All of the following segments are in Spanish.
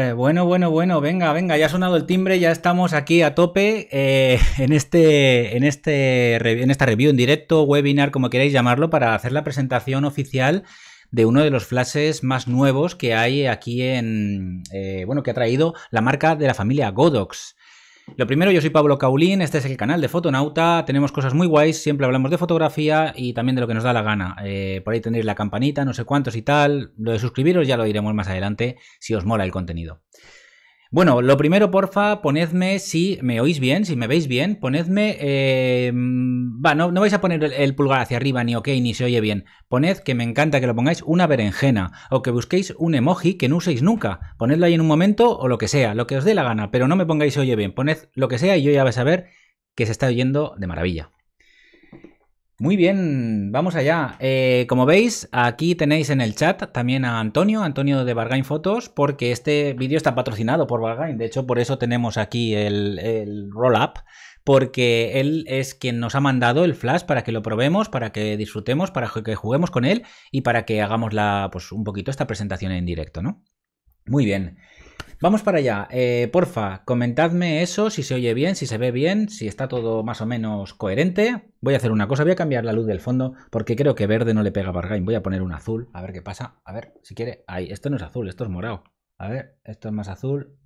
Eh, bueno, bueno, bueno, venga, venga, ya ha sonado el timbre, ya estamos aquí a tope eh, en, este, en, este, en esta review en directo, webinar, como queráis llamarlo, para hacer la presentación oficial de uno de los flashes más nuevos que hay aquí en, eh, bueno, que ha traído la marca de la familia Godox. Lo primero, yo soy Pablo Caulín, este es el canal de Fotonauta, tenemos cosas muy guays, siempre hablamos de fotografía y también de lo que nos da la gana. Eh, por ahí tendréis la campanita, no sé cuántos y tal, lo de suscribiros ya lo diremos más adelante si os mola el contenido. Bueno, lo primero, porfa, ponedme si me oís bien, si me veis bien, ponedme. Eh, mm, va, no, no, vais a poner el, pulgar hacia arriba, ni ok, ni se oye bien. Poned, que me encanta que lo pongáis, una berenjena, o que busquéis un emoji que no uséis nunca. Ponedlo ahí en un momento o lo que sea, lo que os dé la gana, pero no me pongáis oye bien. Poned lo que sea y yo ya vais a ver que se está oyendo de maravilla. Muy bien, vamos allá. Eh, como veis, aquí tenéis en el chat también a Antonio, Antonio de Bargain Fotos, porque este vídeo está patrocinado por Bargain. De hecho, por eso tenemos aquí el, roll-up, porque él es quien nos ha mandado el flash para que lo probemos, para que disfrutemos, para que juguemos con él y para que hagamos la, pues, un poquito esta presentación en directo, ¿no? Muy bien. Vamos para allá. Eh, porfa, comentadme eso, si se oye bien, si se ve bien, si está todo más o menos coherente. Voy a hacer una cosa, voy a cambiar la luz del fondo porque creo que verde no le pega a Bargain. Voy a poner un azul, a ver qué pasa. A ver, si quiere. Ahí, esto no es azul, esto es morado. A ver, esto es más azul.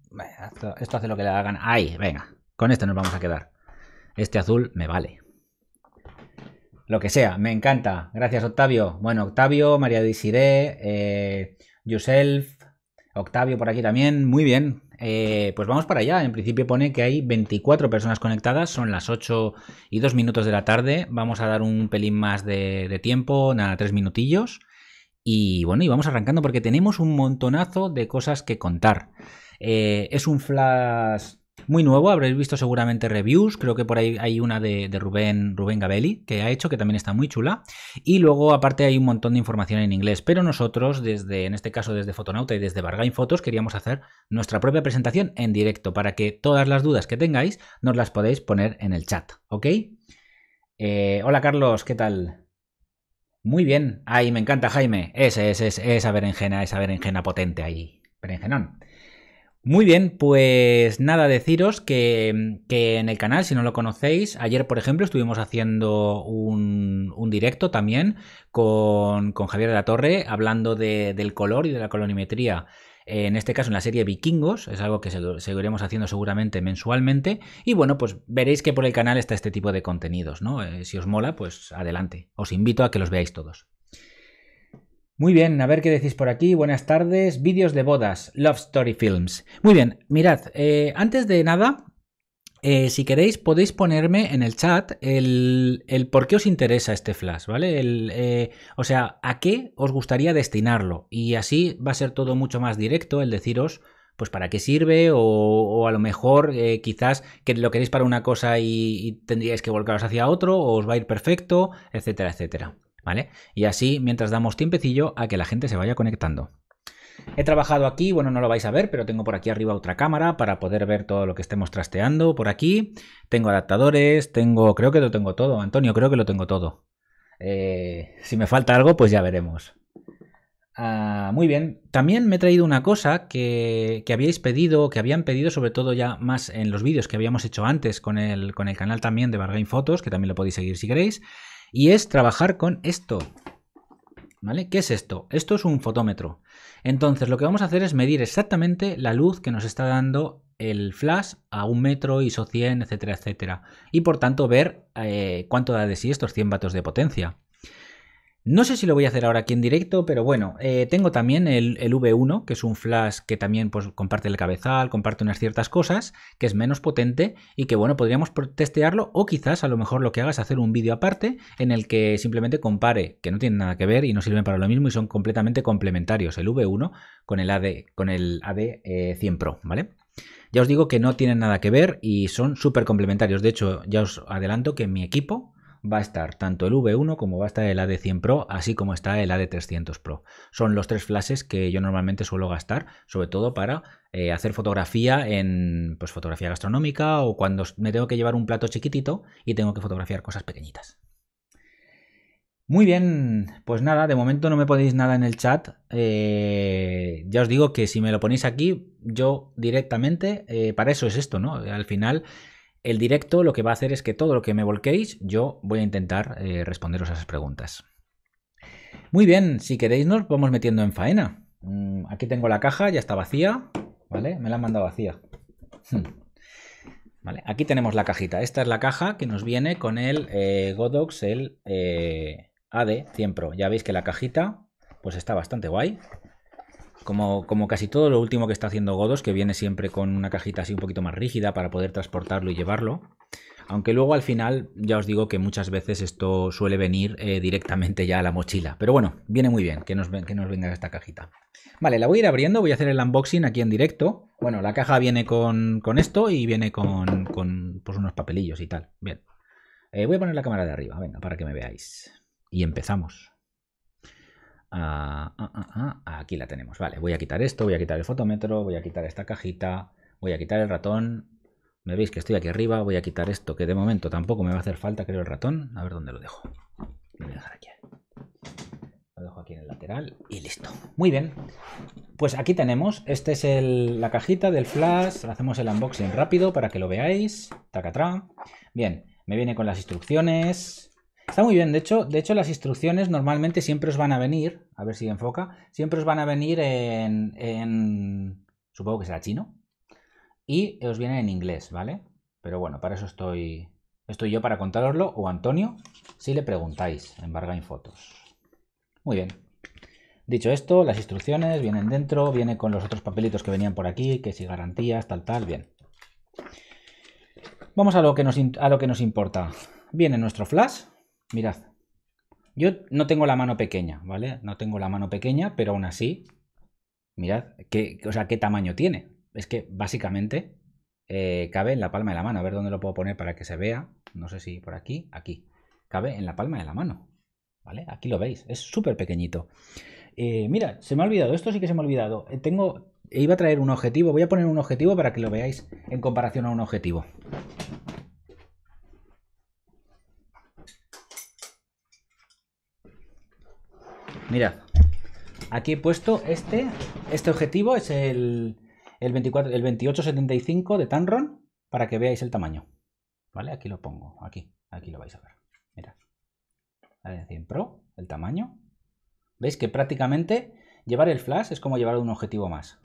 Esto, hace lo que le hagan. Ahí, venga. Con esto nos vamos a quedar. Este azul me vale lo que sea, me encanta. Gracias, Octavio. Bueno, Octavio, María de eh, Yourself, Octavio por aquí también, muy bien. Eh, pues vamos para allá. En principio pone que hay 24 personas conectadas, son las 8 y 2 minutos de la tarde. Vamos a dar un pelín más de, tiempo, nada, 3 minutillos. Y bueno, y vamos arrancando porque tenemos un montonazo de cosas que contar. Eh, es un flash muy nuevo, habréis visto seguramente reviews, creo que por ahí hay una de, Rubén, Rubén Gabelli que ha hecho, que también está muy chula. Y luego aparte hay un montón de información en inglés, pero nosotros desde, en este caso desde Fotonauta y desde Bargain Fotos, queríamos hacer nuestra propia presentación en directo para que todas las dudas que tengáis nos las podéis poner en el chat, ¿ok? Eh, hola Carlos, ¿qué tal? Muy bien, ay, me encanta Jaime, ese, ese, esa berenjena, esa berenjena potente ahí, berenjenón. Muy bien, pues nada, deciros que, en el canal, si no lo conocéis, ayer, por ejemplo, estuvimos haciendo un, un directo también con, Javier de la Torre hablando del color y de la colonimetría, eh, En este caso, en la serie Vikingos, es algo que seguiremos haciendo seguramente mensualmente. Y bueno, pues veréis que por el canal está este tipo de contenidos, ¿no? Eh, si os mola, pues adelante. Os invito a que los veáis todos. Muy bien, a ver qué decís por aquí. Buenas tardes. Vídeos de bodas, Love Story Films. Muy bien, mirad, eh, antes de nada, eh, si queréis, podéis ponerme en el chat el, por qué os interesa este flash, ¿vale? El, eh, o sea, a qué os gustaría destinarlo. Y así va a ser todo mucho más directo el deciros, pues, para qué sirve, o, a lo mejor quizás que lo queréis para una cosa y, tendríais que volcaros hacia otro, o os va a ir perfecto, etcétera, etcétera. ¿vale? Y así mientras damos tiempecillo a que la gente se vaya conectando. He trabajado aquí, bueno, no lo vais a ver, pero tengo por aquí arriba otra cámara para poder ver todo lo que estemos trasteando por aquí. Tengo adaptadores, tengo, creo que lo tengo todo, Antonio, creo que lo tengo todo. Eh, si me falta algo, pues ya veremos. Ah, muy bien, también me he traído una cosa que, que, habíais pedido, que habían pedido sobre todo ya más en los vídeos que habíamos hecho antes con el, con el canal también de Bargain Fotos, que también lo podéis seguir si queréis, y es trabajar con esto. ¿Vale? ¿Qué es esto? Esto es un fotómetro. Entonces lo que vamos a hacer es medir exactamente la luz que nos está dando el flash a un metro, ISO 100, etcétera, etcétera. Y por tanto ver eh, cuánto da de sí estos 100 vatios de potencia. No sé si lo voy a hacer ahora aquí en directo, pero bueno, eh, tengo también el, V1, que es un flash que también pues, comparte el cabezal, comparte unas ciertas cosas, que es menos potente y que bueno, podríamos testearlo o quizás a lo mejor lo que haga es hacer un vídeo aparte en el que simplemente compare, que no tienen nada que ver y no sirven para lo mismo y son completamente complementarios, el V1 con el AD, 100 eh, Pro, ¿vale? Ya os digo que no tienen nada que ver y son súper complementarios. De hecho, ya os adelanto que mi equipo, va a estar tanto el V1 como va a estar el AD100 Pro, así como está el AD300 Pro. Son los tres flashes que yo normalmente suelo gastar, sobre todo para eh, hacer fotografía en pues, fotografía gastronómica o cuando me tengo que llevar un plato chiquitito y tengo que fotografiar cosas pequeñitas. Muy bien, pues nada, de momento no me podéis nada en el chat. Eh, ya os digo que si me lo ponéis aquí, yo directamente, eh, para eso es esto, ¿no? Al final el directo lo que va a hacer es que todo lo que me volquéis, yo voy a intentar eh, responderos a esas preguntas. Muy bien, si queréis nos vamos metiendo en faena. Mm, aquí tengo la caja, ya está vacía, ¿vale? Me la han mandado vacía. Hmm. vale, aquí tenemos la cajita. Esta es la caja que nos viene con el eh, Godox, el eh, AD 100 Pro. Ya veis que la cajita pues está bastante guay. Como, casi todo lo último que está haciendo Godos, que viene siempre con una cajita así un poquito más rígida para poder transportarlo y llevarlo. Aunque luego al final ya os digo que muchas veces esto suele venir eh, directamente ya a la mochila. Pero bueno, viene muy bien que nos, que nos venga esta cajita. Vale, la voy a ir abriendo, voy a hacer el unboxing aquí en directo. Bueno, la caja viene con, esto y viene con, con pues, unos papelillos y tal. Bien. Eh, voy a poner la cámara de arriba, venga, para que me veáis. Y empezamos. Ah, ah, ah, aquí la tenemos. Vale, voy a quitar esto, voy a quitar el fotómetro, voy a quitar esta cajita, voy a quitar el ratón. Me veis que estoy aquí arriba, voy a quitar esto, que de momento tampoco me va a hacer falta, creo, el ratón. A ver dónde lo dejo. Lo voy a dejar aquí. dejo aquí en el lateral y listo. Muy bien. Pues aquí tenemos. Esta es la cajita del flash. Hacemos el unboxing rápido para que lo veáis. Tacatrá. Bien, me viene con las instrucciones Está muy bien, de hecho, de hecho las instrucciones normalmente siempre os van a venir, a ver si enfoca, siempre os van a venir en, supongo que será chino, y os vienen en inglés, ¿vale? Pero bueno, para eso estoy, estoy yo para contároslo, o Antonio, si le preguntáis en fotos. Photos. Muy bien. Dicho esto, las instrucciones vienen dentro, viene con los otros papelitos que venían por aquí, que si garantías, tal, tal, bien. Vamos a lo que nos, a lo que nos importa. Viene nuestro flash, Mirad, yo no tengo la mano pequeña, ¿vale? No tengo la mano pequeña, pero aún así, mirad, qué, o sea, qué tamaño tiene. Es que básicamente eh, cabe en la palma de la mano. A ver dónde lo puedo poner para que se vea. No sé si por aquí, aquí. Cabe en la palma de la mano, ¿vale? Aquí lo veis, es súper pequeñito. Eh, mira, se me ha olvidado, esto sí que se me ha olvidado. Eh, tengo, iba a traer un objetivo, voy a poner un objetivo para que lo veáis en comparación a un objetivo. Mirad, aquí he puesto este, este objetivo es el, el, 24, el 2875 de Tanron para que veáis el tamaño. ¿Vale? Aquí lo pongo, aquí, aquí lo vais a ver. Mirad. 100 Pro, el tamaño. ¿Veis que prácticamente llevar el flash es como llevar un objetivo más?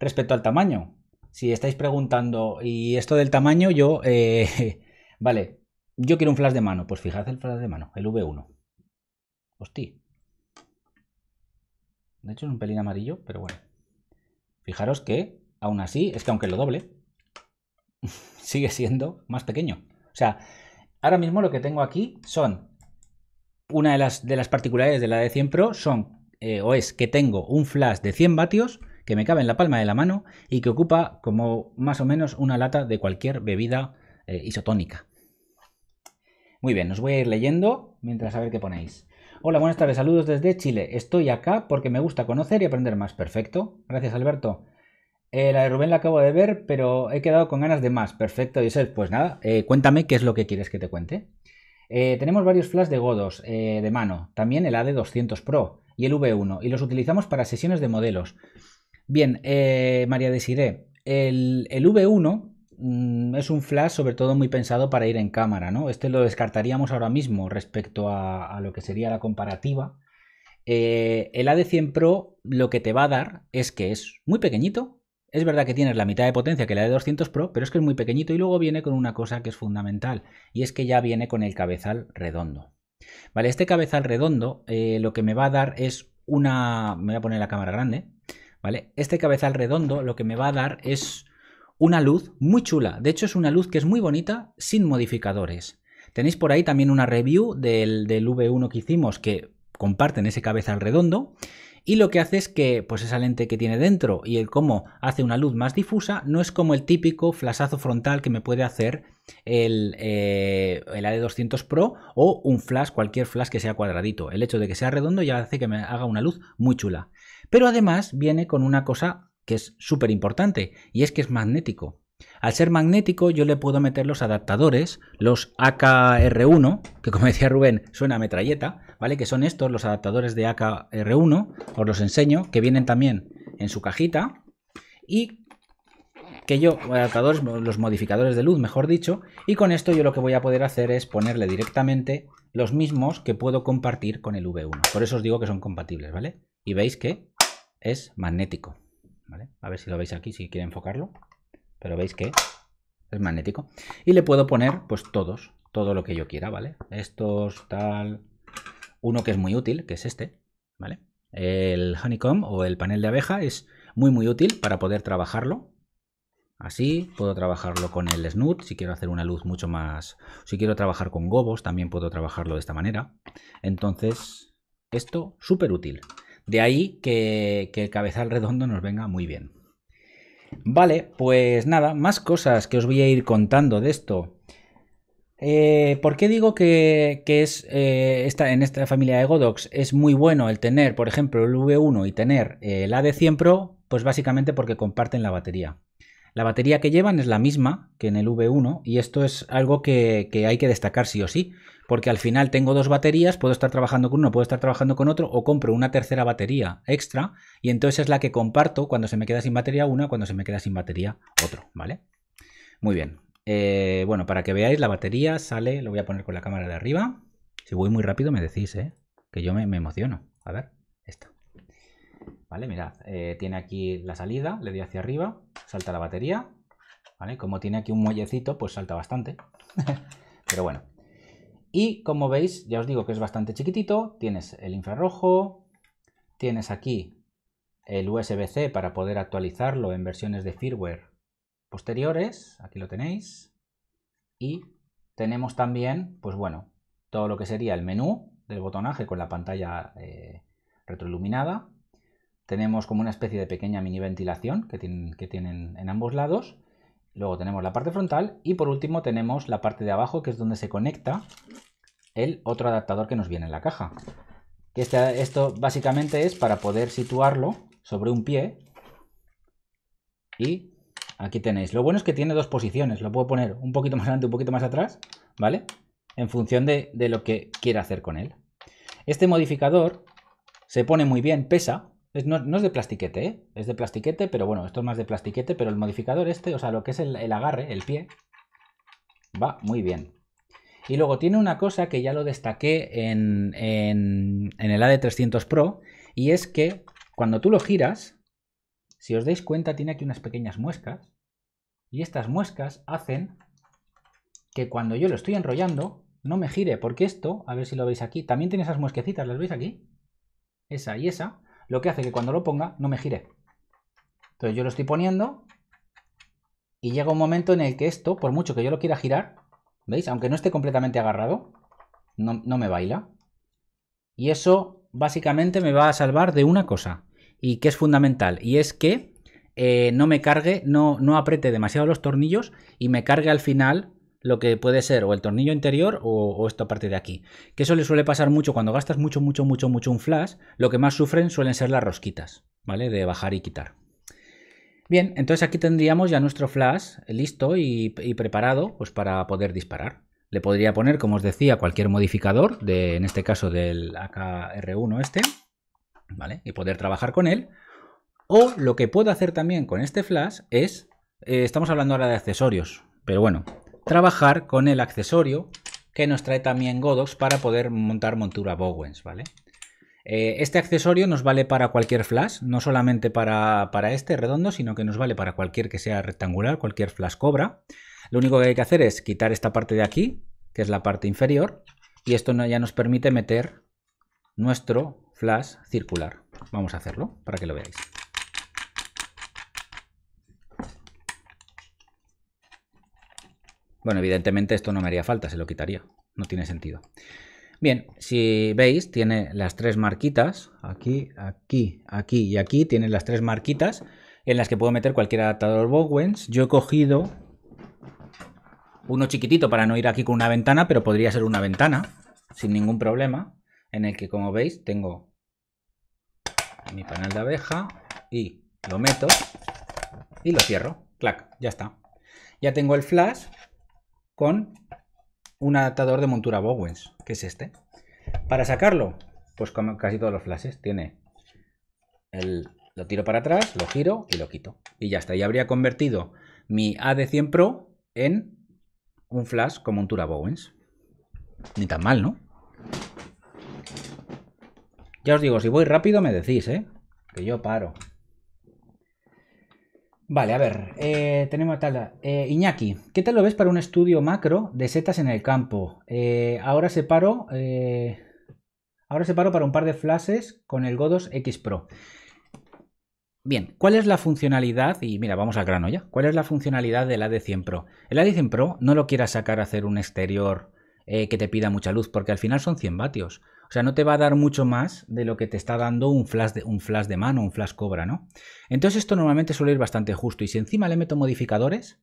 Respecto al tamaño, si estáis preguntando, y esto del tamaño, yo, eh, vale, yo quiero un flash de mano, pues fijad el flash de mano, el V1. Hostia, de hecho es un pelín amarillo, pero bueno. Fijaros que, aún así, es que aunque lo doble, sigue siendo más pequeño. O sea, ahora mismo lo que tengo aquí son... Una de las, de las particularidades de la de 100 Pro son, eh, o es que tengo un flash de 100 vatios que me cabe en la palma de la mano y que ocupa como más o menos una lata de cualquier bebida eh, isotónica. Muy bien, os voy a ir leyendo mientras a ver qué ponéis. Hola, buenas tardes, saludos desde Chile. Estoy acá porque me gusta conocer y aprender más. Perfecto. Gracias, Alberto. Eh, la de Rubén la acabo de ver, pero he quedado con ganas de más. Perfecto, ser, Pues nada, eh, cuéntame qué es lo que quieres que te cuente. Eh, tenemos varios flash de Godos de mano, también el AD200 Pro y el V1, y los utilizamos para sesiones de modelos. Bien, María Desiré, el, el V1 Mm, es un flash sobre todo muy pensado para ir en cámara, ¿no? Este lo descartaríamos ahora mismo respecto a, lo que sería la comparativa. Eh, el AD100 Pro lo que te va a dar es que es muy pequeñito. Es verdad que tienes la mitad de potencia que la de 200 Pro, pero es que es muy pequeñito y luego viene con una cosa que es fundamental, y es que ya viene con el cabezal redondo. Vale, este cabezal redondo eh, lo que me va a dar es una... Me voy a poner la cámara grande. ¿Vale? Este cabezal redondo lo que me va a dar es una luz muy chula. De hecho, es una luz que es muy bonita sin modificadores. Tenéis por ahí también una review del, V1 que hicimos que comparten ese cabezal redondo y lo que hace es que pues esa lente que tiene dentro y el cómo hace una luz más difusa no es como el típico flashazo frontal que me puede hacer el, eh, el AD200 Pro o un flash, cualquier flash que sea cuadradito. El hecho de que sea redondo ya hace que me haga una luz muy chula. Pero además viene con una cosa que es súper importante, y es que es magnético. Al ser magnético yo le puedo meter los adaptadores, los AKR1, que como decía Rubén suena a metralleta, ¿vale? Que son estos, los adaptadores de AKR1, os los enseño, que vienen también en su cajita, y que yo, adaptadores, los modificadores de luz, mejor dicho, y con esto yo lo que voy a poder hacer es ponerle directamente los mismos que puedo compartir con el V1. Por eso os digo que son compatibles, ¿vale? Y veis que es magnético. A ver si lo veis aquí, si quiere enfocarlo. Pero veis que es magnético. Y le puedo poner, pues, todos, todo lo que yo quiera, ¿vale? Estos, tal... Uno que es muy útil, que es este, ¿vale? El honeycomb o el panel de abeja es muy, muy útil para poder trabajarlo. Así, puedo trabajarlo con el snoot, si quiero hacer una luz mucho más... Si quiero trabajar con gobos, también puedo trabajarlo de esta manera. Entonces, esto, súper útil. De ahí que, el cabezal redondo nos venga muy bien. Vale, pues nada, más cosas que os voy a ir contando de esto. Eh, ¿Por qué digo que, es eh, esta, en esta familia de Godox es muy bueno el tener, por ejemplo, el V1 y tener la eh, el AD100 Pro? Pues básicamente porque comparten la batería. La batería que llevan es la misma que en el V1 y esto es algo que, hay que destacar sí o sí, porque al final tengo dos baterías, puedo estar trabajando con uno, puedo estar trabajando con otro o compro una tercera batería extra y entonces es la que comparto cuando se me queda sin batería una, cuando se me queda sin batería otro, ¿vale? Muy bien. Eh, bueno, para que veáis, la batería sale, lo voy a poner con la cámara de arriba. Si voy muy rápido me decís, ¿eh? Que yo me emociono. A ver. ¿vale? Mirad, eh, tiene aquí la salida, le doy hacia arriba, salta la batería, ¿vale? Como tiene aquí un muellecito, pues salta bastante, pero bueno. Y como veis, ya os digo que es bastante chiquitito, tienes el infrarrojo, tienes aquí el USB-C para poder actualizarlo en versiones de firmware posteriores, aquí lo tenéis, y tenemos también, pues bueno, todo lo que sería el menú del botonaje con la pantalla eh, retroiluminada, tenemos como una especie de pequeña mini ventilación que tienen, que tienen en ambos lados. Luego tenemos la parte frontal y por último tenemos la parte de abajo que es donde se conecta el otro adaptador que nos viene en la caja. Este, esto básicamente es para poder situarlo sobre un pie y aquí tenéis. Lo bueno es que tiene dos posiciones, lo puedo poner un poquito más adelante, un poquito más atrás, ¿vale? En función de, de lo que quiera hacer con él. Este modificador se pone muy bien, pesa, no, es de plastiquete, ¿eh? Es de plastiquete, pero bueno, esto es más de plastiquete, pero el modificador este, o sea, lo que es el, agarre, el pie, va muy bien. Y luego tiene una cosa que ya lo destaqué en, en, en el AD300 Pro, y es que cuando tú lo giras, si os dais cuenta, tiene aquí unas pequeñas muescas, y estas muescas hacen que cuando yo lo estoy enrollando, no me gire, porque esto, a ver si lo veis aquí, también tiene esas muesquecitas, ¿las veis aquí? Esa y esa, lo que hace que cuando lo ponga no me gire. Entonces yo lo estoy poniendo y llega un momento en el que esto, por mucho que yo lo quiera girar, ¿veis? Aunque no esté completamente agarrado, no, me baila. Y eso básicamente me va a salvar de una cosa y que es fundamental y es que eh, no me cargue, no, no apriete demasiado los tornillos y me cargue al final lo que puede ser o el tornillo interior o, esto esta parte de aquí. Que eso le suele pasar mucho cuando gastas mucho, mucho, mucho, mucho un flash. Lo que más sufren suelen ser las rosquitas, ¿vale? De bajar y quitar. Bien, entonces aquí tendríamos ya nuestro flash listo y, preparado pues, para poder disparar. Le podría poner, como os decía, cualquier modificador, de, en este caso del AKR1 este, ¿vale? Y poder trabajar con él. O lo que puedo hacer también con este flash es, eh, estamos hablando ahora de accesorios, pero bueno, trabajar con el accesorio que nos trae también Godox para poder montar montura Bowens, ¿vale? Eh, este accesorio nos vale para cualquier flash, no solamente para, para, este redondo, sino que nos vale para cualquier que sea rectangular, cualquier flash cobra. Lo único que hay que hacer es quitar esta parte de aquí, que es la parte inferior, y esto ya nos permite meter nuestro flash circular. Vamos a hacerlo para que lo veáis. Bueno, evidentemente esto no me haría falta, se lo quitaría. No tiene sentido. Bien, si veis, tiene las tres marquitas, aquí, aquí, aquí y aquí, tiene las tres marquitas en las que puedo meter cualquier adaptador Bowens. Yo he cogido uno chiquitito para no ir aquí con una ventana, pero podría ser una ventana, sin ningún problema, en el que, como veis, tengo mi panel de abeja y lo meto y lo cierro. Clac, ya está. Ya tengo el flash con un adaptador de montura Bowens, que es este. Para sacarlo, pues como casi todos los flashes, tiene el, lo tiro para atrás, lo giro y lo quito. Y ya está, y habría convertido mi AD100 Pro en un flash con montura Bowens. Ni tan mal, ¿no? Ya os digo, si voy rápido me decís, ¿eh? Que yo paro. Vale, a ver, eh, tenemos a tal. Eh, Iñaki, ¿qué tal lo ves para un estudio macro de setas en el campo? Eh, ahora separo. ahora separo para un par de flashes con el Godos X Pro. Bien, ¿cuál es la funcionalidad? Y mira, vamos al grano ya. ¿Cuál es la funcionalidad del AD100 Pro? El AD100 Pro no lo quieras sacar a hacer un exterior que te pida mucha luz, porque al final son 100 vatios. O sea, no te va a dar mucho más de lo que te está dando un flash de, un flash de mano, un flash cobra, ¿no? Entonces esto normalmente suele ir bastante justo. Y si encima le meto modificadores,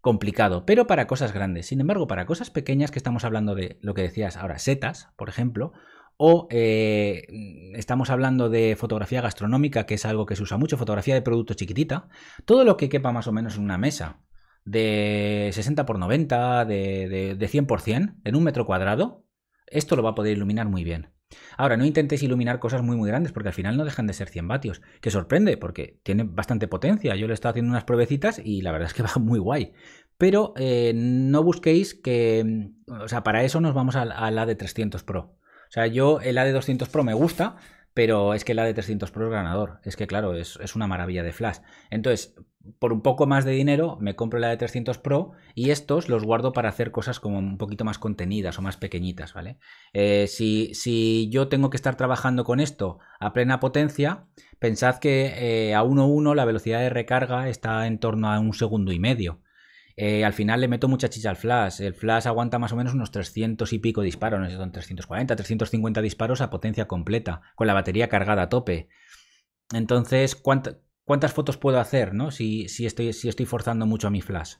complicado, pero para cosas grandes. Sin embargo, para cosas pequeñas que estamos hablando de lo que decías ahora, setas, por ejemplo, o eh, estamos hablando de fotografía gastronómica, que es algo que se usa mucho, fotografía de producto chiquitita, todo lo que quepa más o menos en una mesa, de 60 por 90, de, 100 por 100, en un metro cuadrado, esto lo va a poder iluminar muy bien. Ahora, no intentéis iluminar cosas muy muy grandes porque al final no dejan de ser 100 vatios, que sorprende porque tiene bastante potencia. Yo le he estado haciendo unas pruebecitas y la verdad es que va muy guay. Pero eh, no busquéis que, o sea, para eso nos vamos al, la AD300 Pro. O sea, yo el AD200 Pro me gusta, pero es que el AD300 Pro es ganador. Es que claro, es, es una maravilla de flash. Entonces, por un poco más de dinero me compro la de 300 Pro y estos los guardo para hacer cosas como un poquito más contenidas o más pequeñitas, ¿vale? Eh, si, si, yo tengo que estar trabajando con esto a plena potencia, pensad que eh, a 1.1 la velocidad de recarga está en torno a un segundo y medio. Eh, al final le meto mucha chicha al flash. El flash aguanta más o menos unos 300 y pico disparos, no sé, son 340, 350 disparos a potencia completa, con la batería cargada a tope. Entonces, ¿cuánto, cuántas fotos puedo hacer, ¿no? Si, estoy, si estoy forzando mucho a mi flash.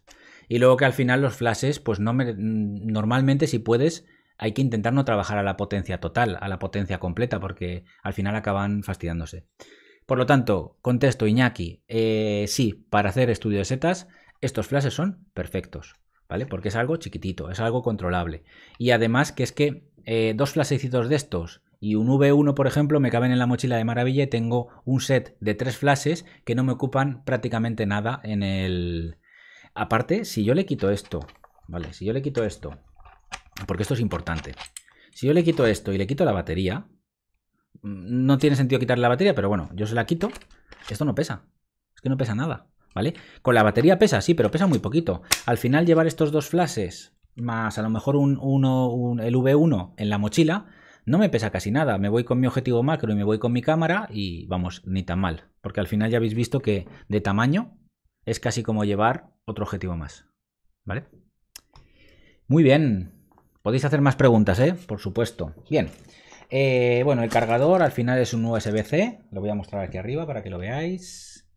Y luego que al final los flashes, pues no me, normalmente si puedes, hay que intentar no trabajar a la potencia total, a la potencia completa, porque al final acaban fastidiándose. Por lo tanto, contesto Iñaki, eh, sí, para hacer estudio de setas, estos flashes son perfectos, ¿vale? Porque es algo chiquitito, es algo controlable. Y además que es que eh, dos flashecitos de estos y un V1, por ejemplo, me caben en la mochila de maravilla y tengo un set de tres flashes que no me ocupan prácticamente nada en el... Aparte, si yo le quito esto, ¿vale? Si yo le quito esto, porque esto es importante. Si yo le quito esto y le quito la batería, mm, no tiene sentido quitar la batería, pero bueno, yo se la quito. Esto no pesa. Es que no pesa nada, ¿vale? Con la batería pesa, sí, pero pesa muy poquito. Al final llevar estos dos flashes más a lo mejor un, uno, el V1 en la mochila, no me pesa casi nada. Me voy con mi objetivo macro y me voy con mi cámara y vamos, ni tan mal. Porque al final ya habéis visto que de tamaño es casi como llevar otro objetivo más. ¿Vale? Muy bien. Podéis hacer más preguntas, ¿eh? Por supuesto. Bien. Eh, bueno, el cargador al final es un USB-C. Lo voy a mostrar aquí arriba para que lo veáis.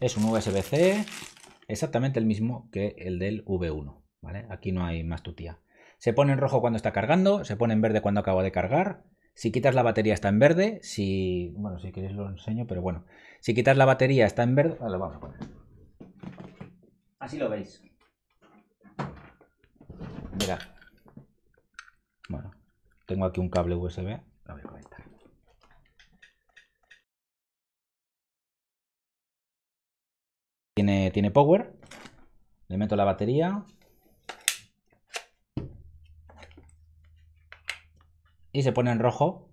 Es un USB-C. Exactamente el mismo que el del V1. ¿Vale? Aquí no hay más tutía. Se pone en rojo cuando está cargando, se pone en verde cuando acabo de cargar. Si quitas la batería está en verde, si... Bueno, si queréis lo enseño, pero bueno. Si quitas la batería está en verde... Ah, vamos a poner. Así lo veis. Mira, Bueno, tengo aquí un cable USB. Lo voy a conectar. Tiene, tiene power. Le meto la batería. y se pone en rojo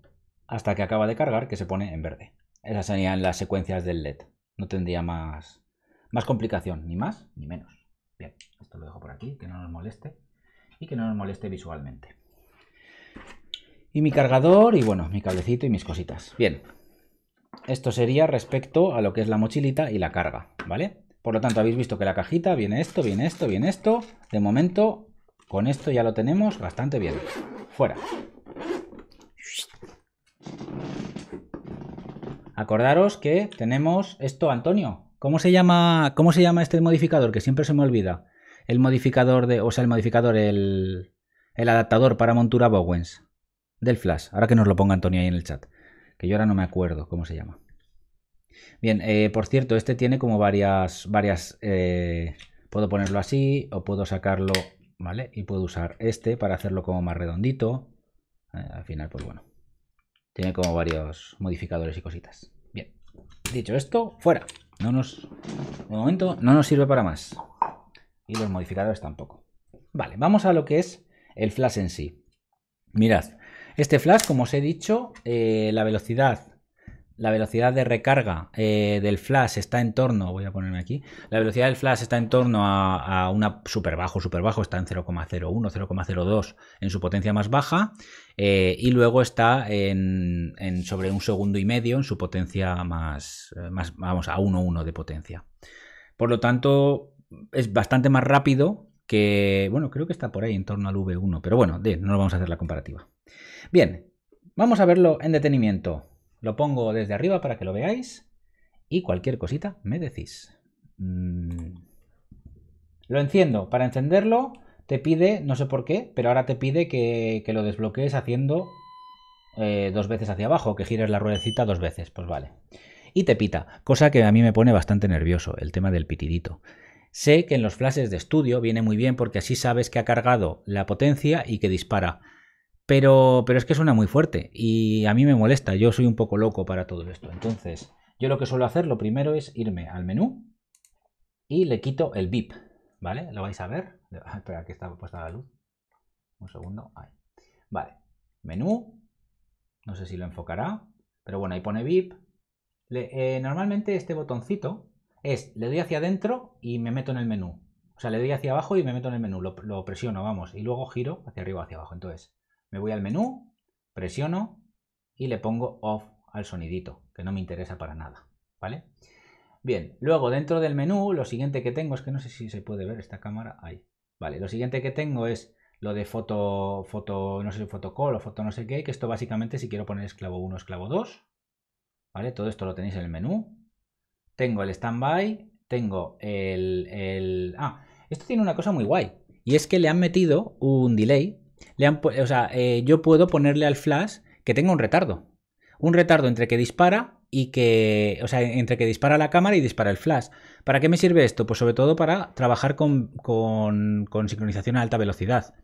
hasta que acaba de cargar, que se pone en verde. Esas serían las secuencias del LED. No tendría más, más complicación, ni más ni menos. Bien, esto lo dejo por aquí, que no nos moleste y que no nos moleste visualmente. Y mi cargador y bueno, mi cablecito y mis cositas. Bien, esto sería respecto a lo que es la mochilita y la carga, ¿vale? Por lo tanto, habéis visto que la cajita viene esto, viene esto, viene esto. De momento, con esto ya lo tenemos bastante bien. Fuera. Acordaros que tenemos esto, Antonio. ¿Cómo se llama, cómo se llama este modificador? Que siempre se me olvida. El modificador de. O sea, el modificador, el, el adaptador para montura Bowens. Del flash. Ahora que nos lo ponga Antonio ahí en el chat. Que yo ahora no me acuerdo cómo se llama. Bien, eh, por cierto, este tiene como varias. varias eh, puedo ponerlo así. O puedo sacarlo. ¿Vale? Y puedo usar este para hacerlo como más redondito. Eh, al final, pues bueno, tiene como varios modificadores y cositas. Bien, dicho esto, fuera. No nos, de momento no nos sirve para más. Y los modificadores tampoco. Vale, vamos a lo que es el flash en sí. Mirad, este flash, como os he dicho, eh, la velocidad la velocidad de recarga eh, del flash está en torno, voy a ponerme aquí, la velocidad del flash está en torno a, a una super bajo, super bajo, está en 0,01, 0,02 en su potencia más baja eh, y luego está en, sobre un segundo y medio en su potencia más, eh, vamos, a 1-1 de potencia. Por lo tanto, es bastante más rápido que, bueno, creo que está por ahí en torno al V1, pero bueno, no vamos a hacer la comparativa. Bien, vamos a verlo en detenimiento. Lo pongo desde arriba para que lo veáis y cualquier cosita me decís. Mm. Lo enciendo. Para encenderlo te pide, no sé por qué, pero ahora te pide que, lo desbloquees haciendo eh, dos veces hacia abajo, que gires la ruedecita dos veces, pues vale. Y te pita, cosa que a mí me pone bastante nervioso, el tema del pitidito. Sé que en los flashes de estudio viene muy bien porque así sabes que ha cargado la potencia y que dispara. Pero, pero es que suena muy fuerte y a mí me molesta, yo soy un poco loco para todo esto. Entonces, yo lo que suelo hacer, lo primero es irme al menú y le quito el bip. ¿vale? Lo vais a ver. Espera, que está puesta la luz. Un segundo. Ahí. Vale. Menú. No sé si lo enfocará. Pero bueno, ahí pone VIP. Eh, normalmente este botoncito es, le doy hacia adentro y me meto en el menú. O sea, le doy hacia abajo y me meto en el menú. Lo, presiono, vamos. Y luego giro hacia arriba, hacia abajo. Entonces, me voy al menú, presiono y le pongo off al sonidito, que no me interesa para nada. ¿Vale? Bien, luego dentro del menú, lo siguiente que tengo es que no sé si se puede ver esta cámara ahí. Vale, lo siguiente que tengo es lo de foto, foto, no sé fotocall o foto no sé qué, que esto básicamente si quiero poner esclavo 1, esclavo 2, ¿vale? Todo esto lo tenéis en el menú. Tengo el standby, tengo el, el... Ah, esto tiene una cosa muy guay, y es que le han metido un delay, le han, o sea, eh, yo puedo ponerle al flash que tenga un retardo, un retardo entre que dispara y que, o sea, entre que dispara la cámara y dispara el flash. ¿Para qué me sirve esto? Pues sobre todo para trabajar con, sincronización a alta velocidad.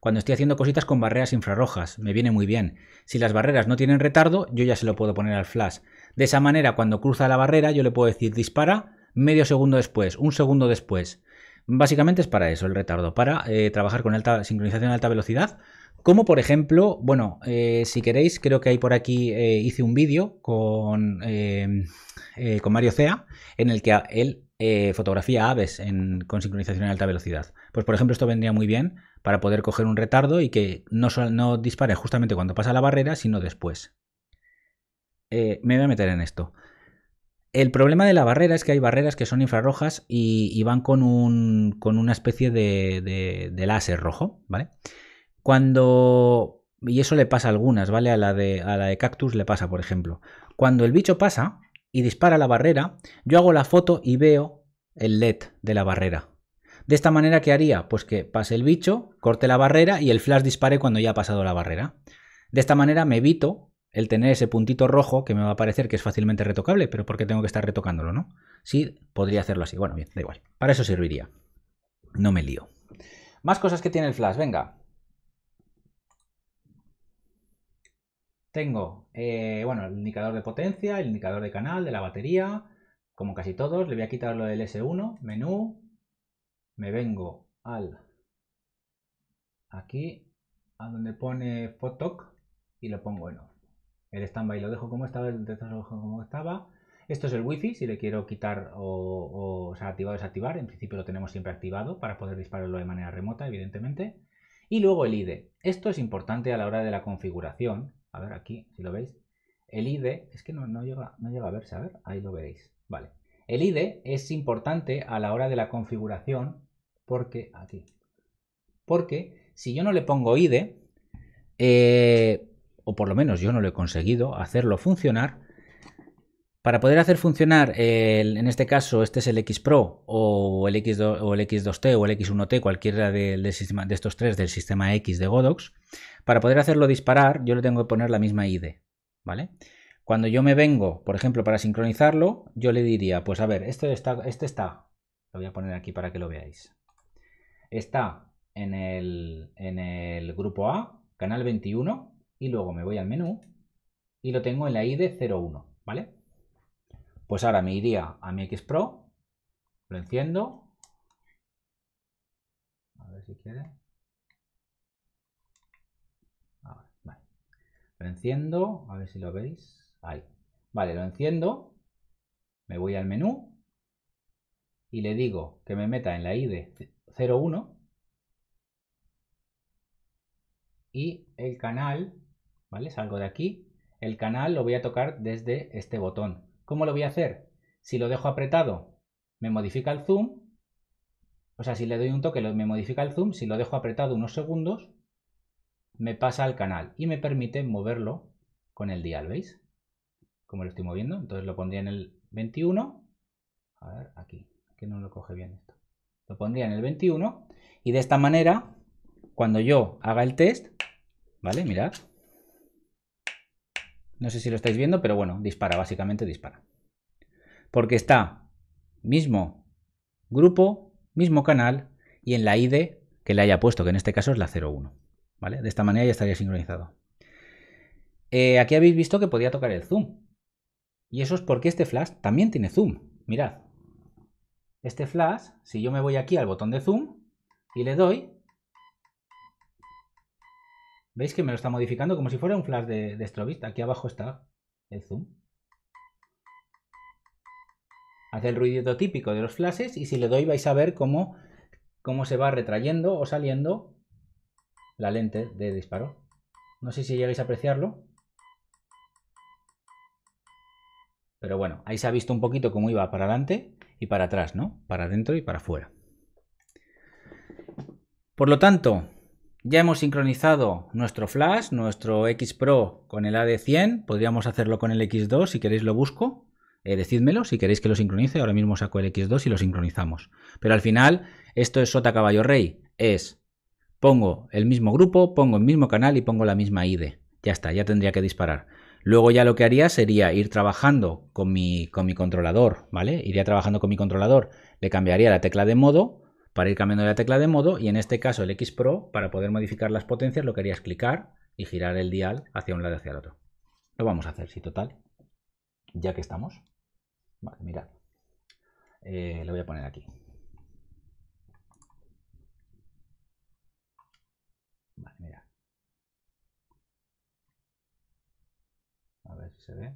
Cuando estoy haciendo cositas con barreras infrarrojas, me viene muy bien. Si las barreras no tienen retardo, yo ya se lo puedo poner al flash. De esa manera, cuando cruza la barrera, yo le puedo decir dispara medio segundo después, un segundo después. Básicamente es para eso el retardo, para eh, trabajar con alta sincronización a alta velocidad, como por ejemplo, bueno, eh, si queréis, creo que hay por aquí, eh, hice un vídeo con, em, eh, con Mario Cea en el que él fotografía aves con sincronización en alta velocidad. Pues por ejemplo, esto vendría muy bien para poder coger un retardo y que no, no dispare justamente cuando pasa la barrera, sino después. me voy a meter en esto. El problema de la barrera es que hay barreras que son infrarrojas y, van con, un, con, una especie de, de, láser rojo, ¿vale? vale cuando. Y eso le pasa a algunas, ¿vale? A la, de, a la de cactus le pasa, por ejemplo. Cuando el bicho pasa y dispara la barrera, yo hago la foto y veo el LED de la barrera. De esta manera, ¿qué haría? Pues que pase el bicho, corte la barrera y el flash dispare cuando ya ha pasado la barrera. De esta manera me evito el tener ese puntito rojo que me va a parecer que es fácilmente retocable, pero porque tengo que estar retocándolo, no? Sí, podría hacerlo así. Bueno, bien, da igual. Para eso serviría. No me lío. Más cosas que tiene el flash, venga. Tengo, eh, bueno, el indicador de potencia, el indicador de canal, de la batería, como casi todos. Le voy a quitar lo del S1, menú. Me vengo al, aquí, a donde pone FOTOC, y lo pongo en off. El standby lo dejo como estaba, el dejo como estaba. Esto es el wifi, si le quiero quitar o, o, activar o desactivar. En principio lo tenemos siempre activado para poder dispararlo de manera remota, evidentemente. Y luego el ID. Esto es importante a la hora de la configuración a ver aquí, si lo veis, el ID, es que no, no, llega, no llega a verse, a ver, ahí lo veréis, vale. El ID es importante a la hora de la configuración porque, aquí, porque si yo no le pongo ID, eh, o por lo menos yo no lo he conseguido hacerlo funcionar, para poder hacer funcionar, en este caso, este es el X Pro o el, X o el X2T o el X1T, cualquiera de, estos tres del sistema X de Godox, para poder hacerlo disparar, yo le tengo que poner la misma ID, ¿vale? Cuando yo me vengo, por ejemplo, para sincronizarlo, yo le diría, pues a ver, este está, este está, lo voy a poner aquí para que lo veáis, está en el, en el grupo A, canal 21, y luego me voy al menú y lo tengo en la ID 01, ¿vale? Pues ahora me iría a mi X Pro, lo enciendo. A ver si quiere. Ah, lo enciendo, a ver si lo veis. Ahí. Vale, lo enciendo. Me voy al menú y le digo que me meta en la ID 01 y el canal, ¿vale? Salgo de aquí. El canal lo voy a tocar desde este botón, ¿Cómo lo voy a hacer? Si lo dejo apretado, me modifica el zoom. O sea, si le doy un toque, me modifica el zoom. Si lo dejo apretado unos segundos, me pasa al canal y me permite moverlo con el dial, ¿veis? Como lo estoy moviendo. Entonces lo pondría en el 21. A ver, aquí. que no lo coge bien esto. Lo pondría en el 21. Y de esta manera, cuando yo haga el test, ¿vale? Mirad. No sé si lo estáis viendo, pero bueno, dispara, básicamente dispara. Porque está mismo grupo, mismo canal y en la ID que le haya puesto, que en este caso es la 01. ¿Vale? De esta manera ya estaría sincronizado. Eh, aquí habéis visto que podía tocar el zoom. Y eso es porque este flash también tiene zoom. Mirad. Este flash, si yo me voy aquí al botón de zoom y le doy, ¿Veis que me lo está modificando como si fuera un flash de, de Aquí abajo está el zoom. Hace el ruido típico de los flashes y si le doy vais a ver cómo, cómo se va retrayendo o saliendo la lente de disparo. No sé si llegáis a apreciarlo. Pero bueno, ahí se ha visto un poquito cómo iba para adelante y para atrás, ¿no? Para adentro y para afuera. Por lo tanto, ya hemos sincronizado nuestro flash, nuestro X Pro con el AD100. Podríamos hacerlo con el X2, si queréis lo busco. Eh, decídmelo si queréis que lo sincronice. Ahora mismo saco el X2 y lo sincronizamos. Pero al final, esto es Sota Caballo Rey. Es, pongo el mismo grupo, pongo el mismo canal y pongo la misma ID. Ya está, ya tendría que disparar. Luego ya lo que haría sería ir trabajando con mi, con mi controlador, ¿vale? Iría trabajando con mi controlador, le cambiaría la tecla de modo para ir cambiando la tecla de modo y en este caso el X Pro para poder modificar las potencias lo que haría es clicar y girar el dial hacia un lado y hacia el otro. Lo vamos a hacer, si total. Ya que estamos. Vale, mirad. Eh, lo voy a poner aquí. Vale, A ver si se ve.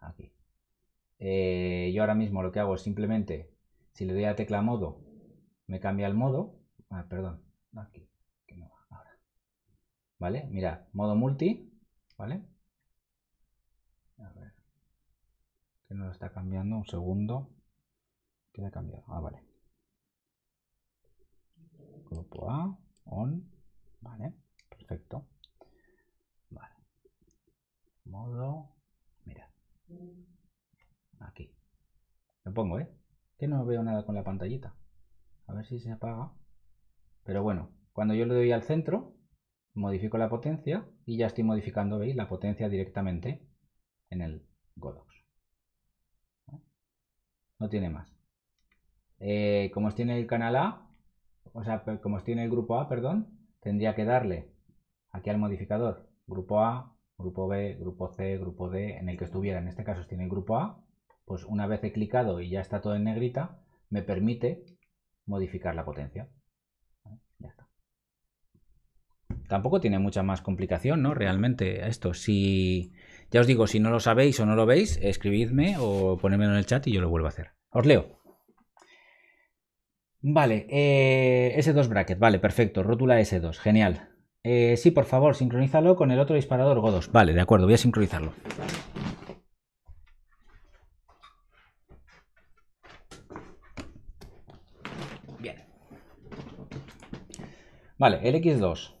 aquí. Eh, yo ahora mismo lo que hago es simplemente, si le doy a tecla modo, me cambia el modo. Ah, perdón, aquí, que no va, ahora. ¿Vale? Mira, modo multi, ¿vale? A ver, que no lo está cambiando, un segundo. ¿Qué ha cambiado? Ah, vale. Grupo A, on, ¿vale? Perfecto. Vale. Modo, mira. Aquí. Lo pongo, ¿eh? Que no veo nada con la pantallita. A ver si se apaga. Pero bueno, cuando yo le doy al centro, modifico la potencia y ya estoy modificando, ¿veis? La potencia directamente en el Godox. No tiene más. Eh, como os tiene el canal A, o sea, como os tiene el grupo A, perdón, tendría que darle aquí al modificador grupo A, grupo B, grupo C, grupo D, en el que estuviera. En este caso os tiene el grupo A. Pues una vez he clicado y ya está todo en negrita, me permite modificar la potencia. Tampoco tiene mucha más complicación, ¿no? Realmente esto, si... Ya os digo, si no lo sabéis o no lo veis, escribidme o ponedmelo en el chat y yo lo vuelvo a hacer. Os leo. Vale, eh, S2 bracket, vale, perfecto, rótula S2, genial. Eh, sí, por favor, sincronízalo con el otro disparador Godos. Vale, de acuerdo, voy a sincronizarlo. Vale, el X2,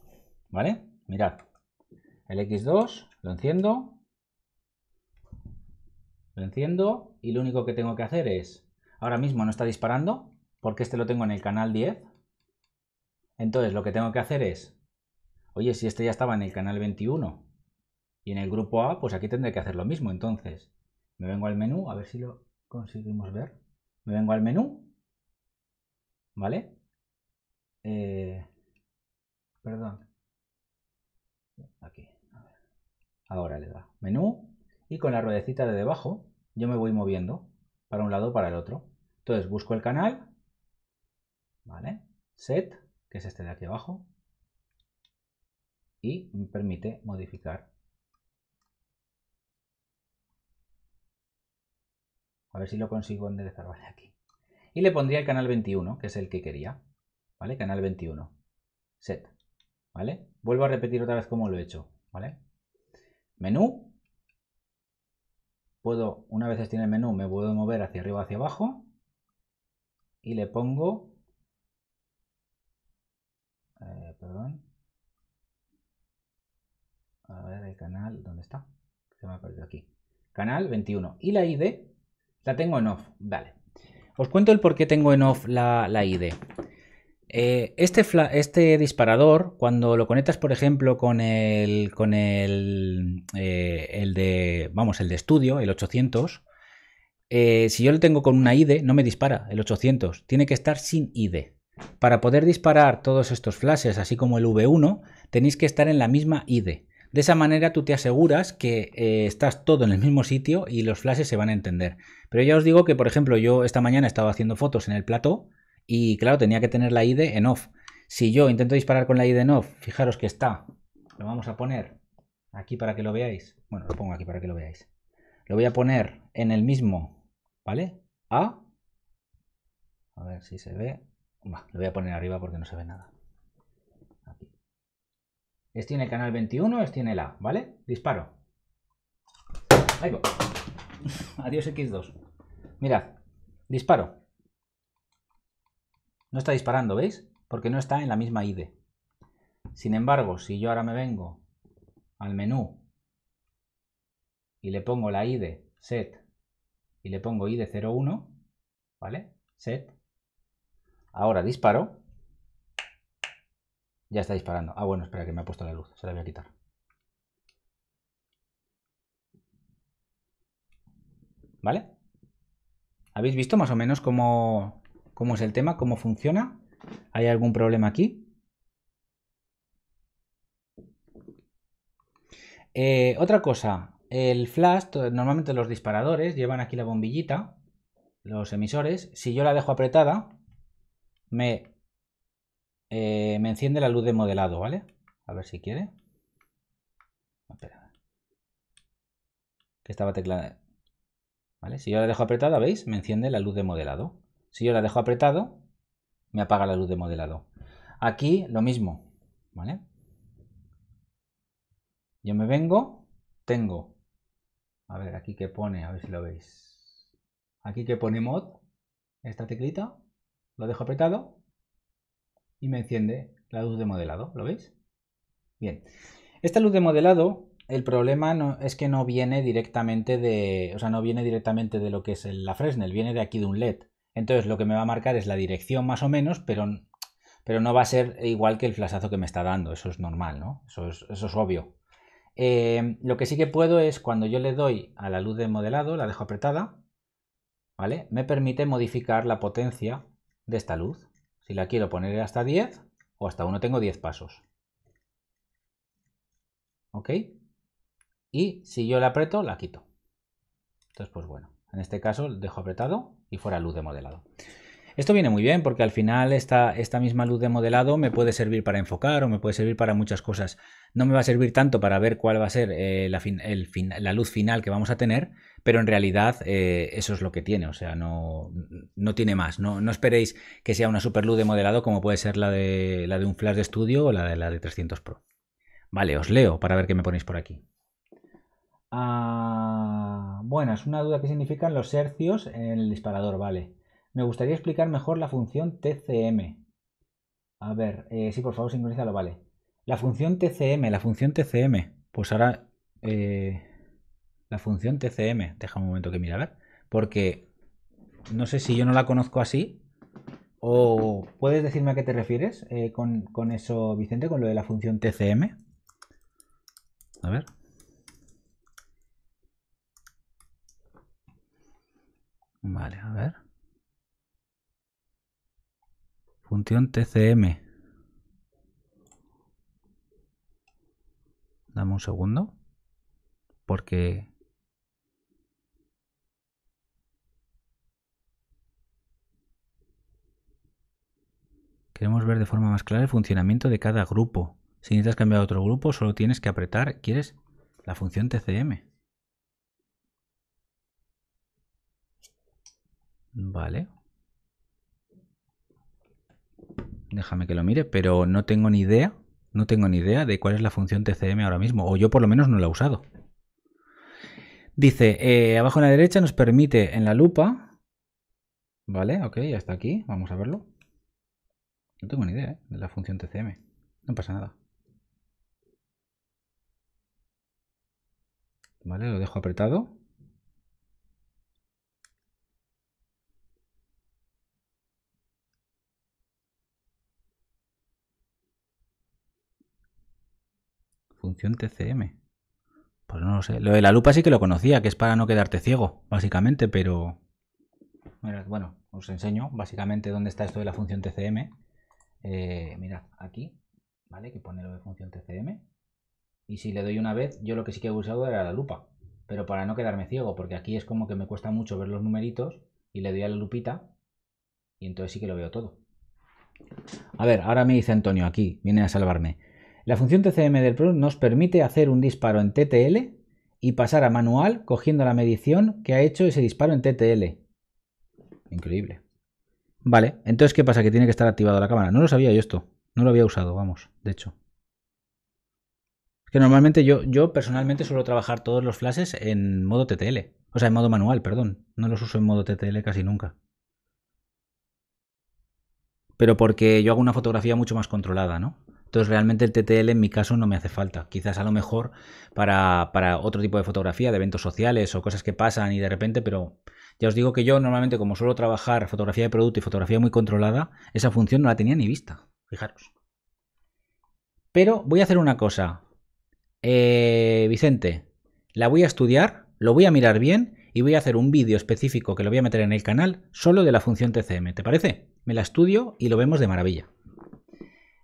¿vale? Mirad, el X2 lo enciendo, lo enciendo y lo único que tengo que hacer es, ahora mismo no está disparando porque este lo tengo en el canal 10, entonces lo que tengo que hacer es, oye, si este ya estaba en el canal 21 y en el grupo A, pues aquí tendré que hacer lo mismo, entonces me vengo al menú, a ver si lo conseguimos ver, me vengo al menú, ¿vale? Eh, perdón. Aquí. Ahora le da menú y con la ruedecita de debajo yo me voy moviendo para un lado para el otro. Entonces busco el canal, ¿vale? Set, que es este de aquí abajo, y me permite modificar. A ver si lo consigo enderezar, vale, aquí. Y le pondría el canal 21, que es el que quería, ¿vale? Canal 21, set. Vuelvo a repetir otra vez cómo lo he hecho, ¿vale? Menú. Puedo, una vez esté en el menú, me puedo mover hacia arriba o hacia abajo. Y le pongo... Eh, perdón. A ver el canal, ¿dónde está? Se me ha perdido aquí. Canal 21. Y la ID la tengo en off. Vale. Os cuento el por qué tengo en off la, la ID. Eh, este, este, disparador, cuando lo conectas, por ejemplo, con el, con el, eh, de, vamos, el de estudio, el 800, eh, si yo lo tengo con una ID, no me dispara el 800, tiene que estar sin ID. Para poder disparar todos estos flashes, así como el V1, tenéis que estar en la misma ID. De esa manera tú te aseguras que estás todo en el mismo sitio y los flashes se van a entender. Pero ya os digo que, por ejemplo, yo esta mañana estaba haciendo fotos en el plató y claro, tenía que tener la ID en off. Si yo intento disparar con la ID en off, fijaros que está. Lo vamos a poner aquí para que lo veáis. Bueno, lo pongo aquí para que lo veáis. Lo voy a poner en el mismo, ¿vale? A. A ver si se ve. lo voy a poner arriba porque no se ve nada. Aquí. Este tiene el canal 21, este tiene el A, ¿vale? Disparo. Ahí va. Adiós X2. Mirad, disparo. No está disparando, ¿veis? Porque no está en la misma ID. Sin embargo, si yo ahora me vengo al menú y le pongo la ID set y le pongo ID 01, ¿vale? Set. Ahora disparo. Ya está disparando. Ah, bueno, espera que me ha puesto la luz. Se la voy a quitar. ¿Vale? ¿Habéis visto más o menos cómo, ¿Cómo es el tema? ¿Cómo funciona? ¿Hay algún problema aquí? Eh, otra cosa, el flash, normalmente los disparadores llevan aquí la bombillita, los emisores. Si yo la dejo apretada, me, eh, enciende la luz de modelado, ¿vale? A ver si quiere. Que estaba teclada. Si yo la dejo apretada, ¿veis? Me enciende la luz de modelado. Si yo la dejo apretado, me apaga la luz de modelado. Aquí lo mismo, ¿vale? Yo me vengo, tengo, a ver, aquí que pone, a ver si lo veis. Aquí que pone mod, esta teclita, lo dejo apretado y me enciende la luz de modelado, ¿lo veis? Bien, esta luz de modelado, el problema no, es que no viene directamente de, o sea, no viene directamente de lo que es la Fresnel, viene de aquí de un LED. Entonces lo que me va a marcar es la dirección más o menos, pero, pero no va a ser igual que el flasazo que me está dando. Eso es normal, ¿no? Eso es, obvio. Eh, lo que sí que puedo es cuando yo le doy a la luz de modelado, la dejo apretada, ¿vale? Me permite modificar la potencia de esta luz. Si la quiero poner hasta 10 o hasta 1 tengo 10 pasos. ¿Ok? Y si yo la aprieto, la quito. Entonces, pues bueno. En este caso dejo apretado y fuera luz de modelado. Esto viene muy bien porque al final esta, esta, misma luz de modelado me puede servir para enfocar o me puede servir para muchas cosas. No me va a servir tanto para ver cuál va a ser eh, la, luz final que vamos a tener, pero en realidad eh, eso es lo que tiene, o sea, no, no tiene más. No, esperéis que sea una super luz de modelado como puede ser la de, la de un flash de estudio o la de la de 300 Pro. Vale, os leo para ver qué me ponéis por aquí. Ah, bueno, es una duda que significan los hercios en el disparador, vale. Me gustaría explicar mejor la función TCM. A ver, eh, sí, por favor, sincronízalo, vale. La función TCM, la función TCM. Pues ahora, eh, la función TCM, deja un momento que mira, a ver. Porque no sé si yo no la conozco así. ¿O puedes decirme a qué te refieres eh, con eso, Vicente, con lo de la función TCM? A ver. Vale, a ver. Función TCM. Dame un segundo. Porque... Queremos ver de forma más clara el funcionamiento de cada grupo. Si necesitas cambiar a otro grupo, solo tienes que apretar, quieres la función TCM. Vale. Déjame que lo mire, pero no tengo ni idea, no tengo ni idea de cuál es la función TCM ahora mismo, o yo por lo menos no la he usado. Dice, eh, abajo en la derecha nos permite en la lupa, vale, ok, ya está aquí, vamos a verlo. No tengo ni idea eh, de la función TCM, no pasa nada. Vale, lo dejo apretado. Función TCM. Pues no lo sé. Lo de la lupa sí que lo conocía, que es para no quedarte ciego, básicamente, pero... Bueno, os enseño básicamente dónde está esto de la función TCM. Eh, mirad, aquí, ¿vale? Que pone lo de función TCM. Y si le doy una vez, yo lo que sí que he usado era la lupa. Pero para no quedarme ciego, porque aquí es como que me cuesta mucho ver los numeritos y le doy a la lupita y entonces sí que lo veo todo. A ver, ahora me dice Antonio aquí, viene a salvarme. La función TCM del Pro nos permite hacer un disparo en TTL y pasar a manual cogiendo la medición que ha hecho ese disparo en TTL. Increíble. Vale, entonces ¿qué pasa? Que tiene que estar activada la cámara. No lo sabía yo esto. No lo había usado, vamos, de hecho. Es que normalmente yo, yo personalmente suelo trabajar todos los flashes en modo TTL. O sea, en modo manual, perdón. No los uso en modo TTL casi nunca. Pero porque yo hago una fotografía mucho más controlada, ¿no? Entonces realmente el TTL en mi caso no me hace falta. Quizás a lo mejor para, otro tipo de fotografía, de eventos sociales o cosas que pasan y de repente, pero ya os digo que yo normalmente como suelo trabajar fotografía de producto y fotografía muy controlada, esa función no la tenía ni vista. Fijaros. Pero voy a hacer una cosa. Eh, Vicente, la voy a estudiar, lo voy a mirar bien y voy a hacer un vídeo específico que lo voy a meter en el canal solo de la función TCM. ¿Te parece? Me la estudio y lo vemos de maravilla.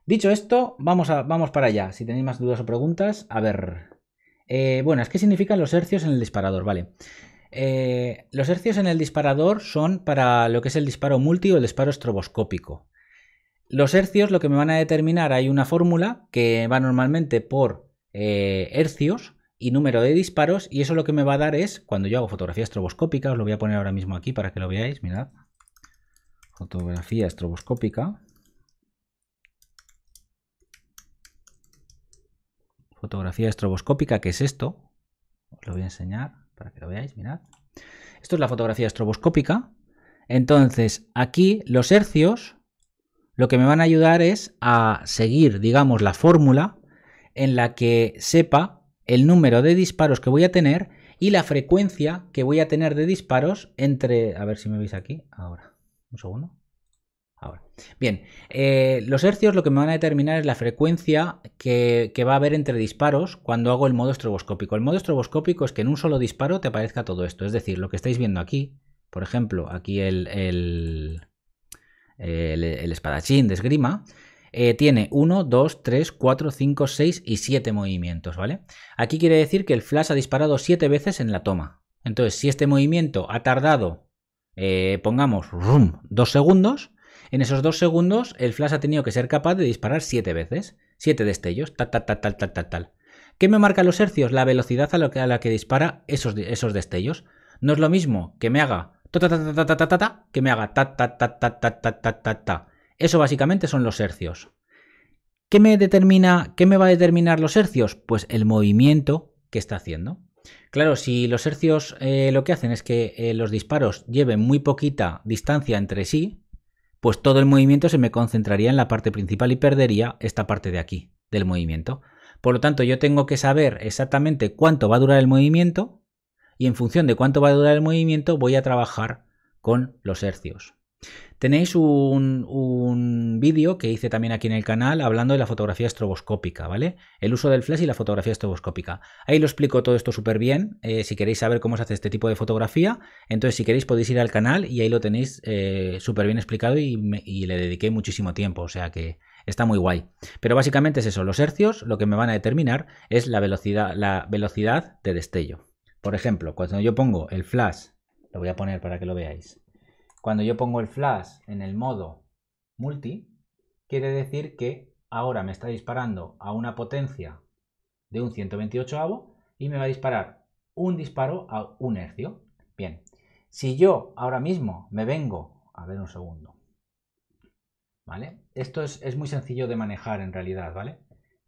Dicho esto, vamos, para allá. Si tenéis más dudas o preguntas, a ver. Eh, bueno, es significan los hercios en el disparador, vale. Eh, los hercios en el disparador son para lo que es el disparo multi o el disparo estroboscópico. Los hercios lo que me van a determinar, hay una fórmula que va normalmente por eh, hercios y número de disparos y eso lo que me va a dar es, cuando yo hago fotografía estroboscópica, os lo voy a poner ahora mismo aquí para que lo veáis, mirad, fotografía estroboscópica, fotografía estroboscópica, que es esto. Os lo voy a enseñar para que lo veáis, mirad. Esto es la fotografía estroboscópica. Entonces, aquí los hercios lo que me van a ayudar es a seguir, digamos, la fórmula en la que sepa el número de disparos que voy a tener y la frecuencia que voy a tener de disparos entre... A ver si me veis aquí ahora. Un segundo. Bien, eh, los hercios lo que me van a determinar es la frecuencia que, va a haber entre disparos cuando hago el modo estroboscópico. El modo estroboscópico es que en un solo disparo te aparezca todo esto. Es decir, lo que estáis viendo aquí, por ejemplo, aquí el, el, espadachín de esgrima, eh, tiene 1, 2, 3, 4, 5, 6 y 7 movimientos, ¿vale? Aquí quiere decir que el flash ha disparado 7 veces en la toma. Entonces, si este movimiento ha tardado, eh, pongamos, 2 segundos, en esos dos segundos, el flash ha tenido que ser capaz de disparar siete veces, siete destellos, tal, tal, tal, tal, tal, tal, tal. ¿Qué me marca los hercios? La velocidad a, la que dispara esos, destellos. No es lo mismo que me haga ta, ta, ta, que me haga ta ta ta ta ta ta ta ta ta. Eso básicamente son los hercios. ¿Qué me determina, qué me va a determinar los hercios? Pues el movimiento que está haciendo. Claro, si los hercios lo que hacen es que los disparos lleven muy poquita distancia entre sí, pues todo el movimiento se me concentraría en la parte principal y perdería esta parte de aquí del movimiento. Por lo tanto, yo tengo que saber exactamente cuánto va a durar el movimiento y en función de cuánto va a durar el movimiento voy a trabajar con los hercios. Tenéis un, vídeo que hice también aquí en el canal hablando de la fotografía estroboscópica, ¿vale? El uso del flash y la fotografía estroboscópica. Ahí lo explico todo esto súper bien. Eh, si queréis saber cómo se hace este tipo de fotografía, entonces si queréis podéis ir al canal y ahí lo tenéis eh, súper bien explicado y, le dediqué muchísimo tiempo, o sea que está muy guay. Pero básicamente es eso, los hercios lo que me van a determinar es la velocidad, la velocidad de destello. Por ejemplo, cuando yo pongo el flash, lo voy a poner para que lo veáis. Cuando yo pongo el flash en el modo multi, quiere decir que ahora me está disparando a una potencia de un 128 avo y me va a disparar un disparo a un hercio. Bien, si yo ahora mismo me vengo, a ver un segundo, ¿vale? Esto es, muy sencillo de manejar en realidad, ¿vale?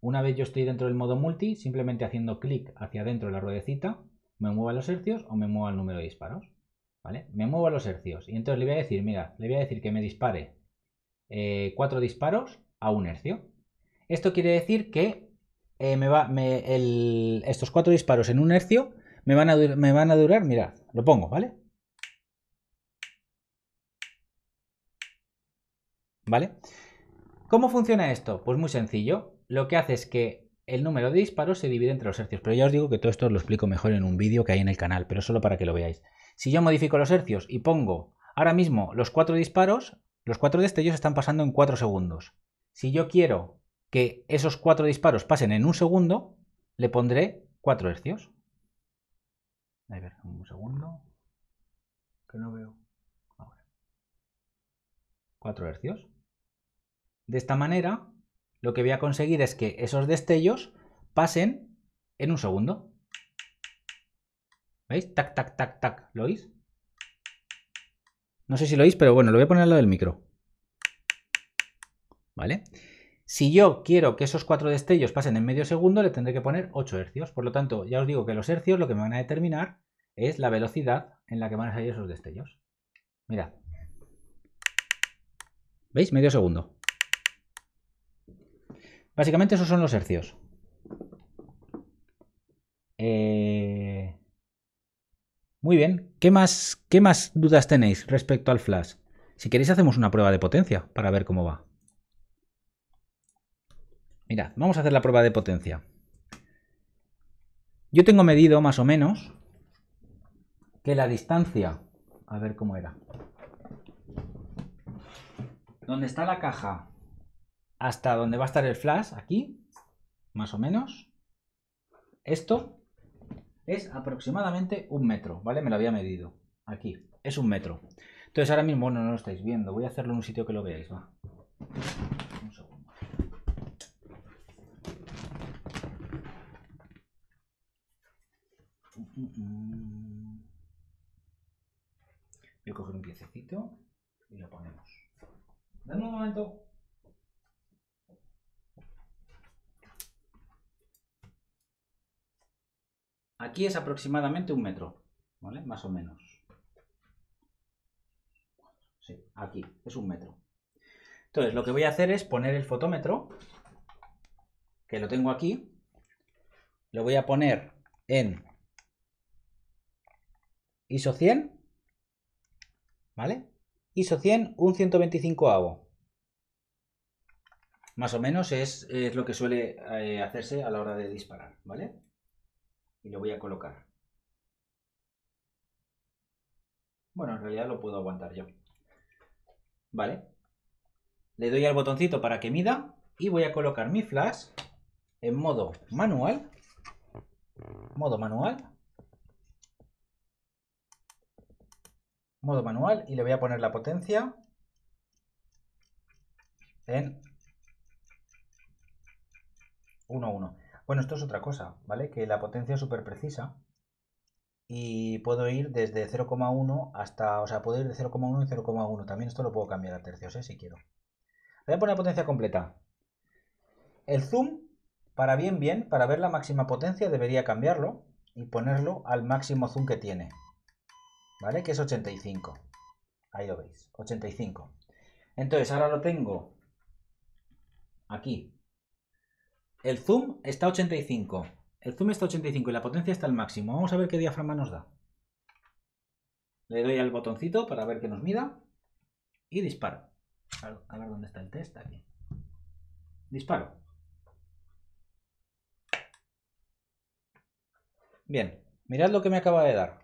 Una vez yo estoy dentro del modo multi, simplemente haciendo clic hacia adentro de la ruedecita, me muevo a los hercios o me muevo al número de disparos. Me muevo a los hercios y entonces le voy a decir, mira, le voy a decir que me dispare eh, cuatro disparos a un hercio. Esto quiere decir que eh, me va, estos cuatro disparos en un hercio me van a, durar, mirad, lo pongo, ¿vale? ¿Vale? ¿Cómo funciona esto? Pues muy sencillo. Lo que hace es que el número de disparos se divide entre los hercios, pero ya os digo que todo esto lo explico mejor en un vídeo que hay en el canal, pero solo para que lo veáis. Si yo modifico los hercios y pongo ahora mismo los cuatro disparos, los cuatro destellos están pasando en cuatro segundos. Si yo quiero que esos cuatro disparos pasen en un segundo, le pondré cuatro hercios. A ver, un segundo. Que no veo. Ahora. hercios. De esta manera, lo que voy a conseguir es que esos destellos pasen en un segundo. ¿Veis? Tac, tac, tac, tac. ¿Lo oís? No sé si lo oís, pero bueno, lo voy a poner al lado del micro. ¿Vale? Si yo quiero que esos cuatro destellos pasen en medio segundo, le tendré que poner 8 hercios. Por lo tanto, ya os digo que los hercios lo que me van a determinar es la velocidad en la que van a salir esos destellos. Mirad. ¿Veis? Medio segundo. Básicamente esos son los hercios. Eh... Muy bien. ¿Qué más, dudas tenéis respecto al flash? Si queréis hacemos una prueba de potencia para ver cómo va. Mirad, vamos a hacer la prueba de potencia. Yo tengo medido más o menos que la distancia... A ver cómo era. Donde está la caja hasta donde va a estar el flash, aquí, más o menos. Esto es aproximadamente un metro, ¿vale? Me lo había medido. Aquí, es un metro. Entonces ahora mismo, bueno, no lo estáis viendo. Voy a hacerlo en un sitio que lo veáis, va. Un segundo. Voy a coger un piececito y lo ponemos. Dame un momento. Aquí es aproximadamente un metro, ¿vale? Más o menos. Sí, aquí es un metro. Entonces, lo que voy a hacer es poner el fotómetro, que lo tengo aquí, lo voy a poner en ISO 100, ¿vale? ISO 100, un 125 avo. Más o menos es, lo que suele eh, hacerse a la hora de disparar, ¿vale? y lo voy a colocar. Bueno, en realidad lo puedo aguantar yo. Vale. Le doy al botoncito para que mida y voy a colocar mi flash en modo manual. Modo manual. Modo manual y le voy a poner la potencia en 1.1. Bueno, esto es otra cosa, ¿vale? Que la potencia es súper precisa y puedo ir desde 0,1 hasta, o sea, puedo ir de 0,1 y 0,1. También esto lo puedo cambiar a tercios, ¿eh? Si quiero. Voy a poner potencia completa. El zoom, para bien, bien, para ver la máxima potencia debería cambiarlo y ponerlo al máximo zoom que tiene. ¿Vale? Que es 85. Ahí lo veis, 85. Entonces, ahora lo tengo aquí el zoom está 85. El zoom está 85 y la potencia está al máximo. Vamos a ver qué diafragma nos da. Le doy al botoncito para ver que nos mida. Y disparo. A ver dónde está el test. Aquí. Disparo. Bien. Mirad lo que me acaba de dar.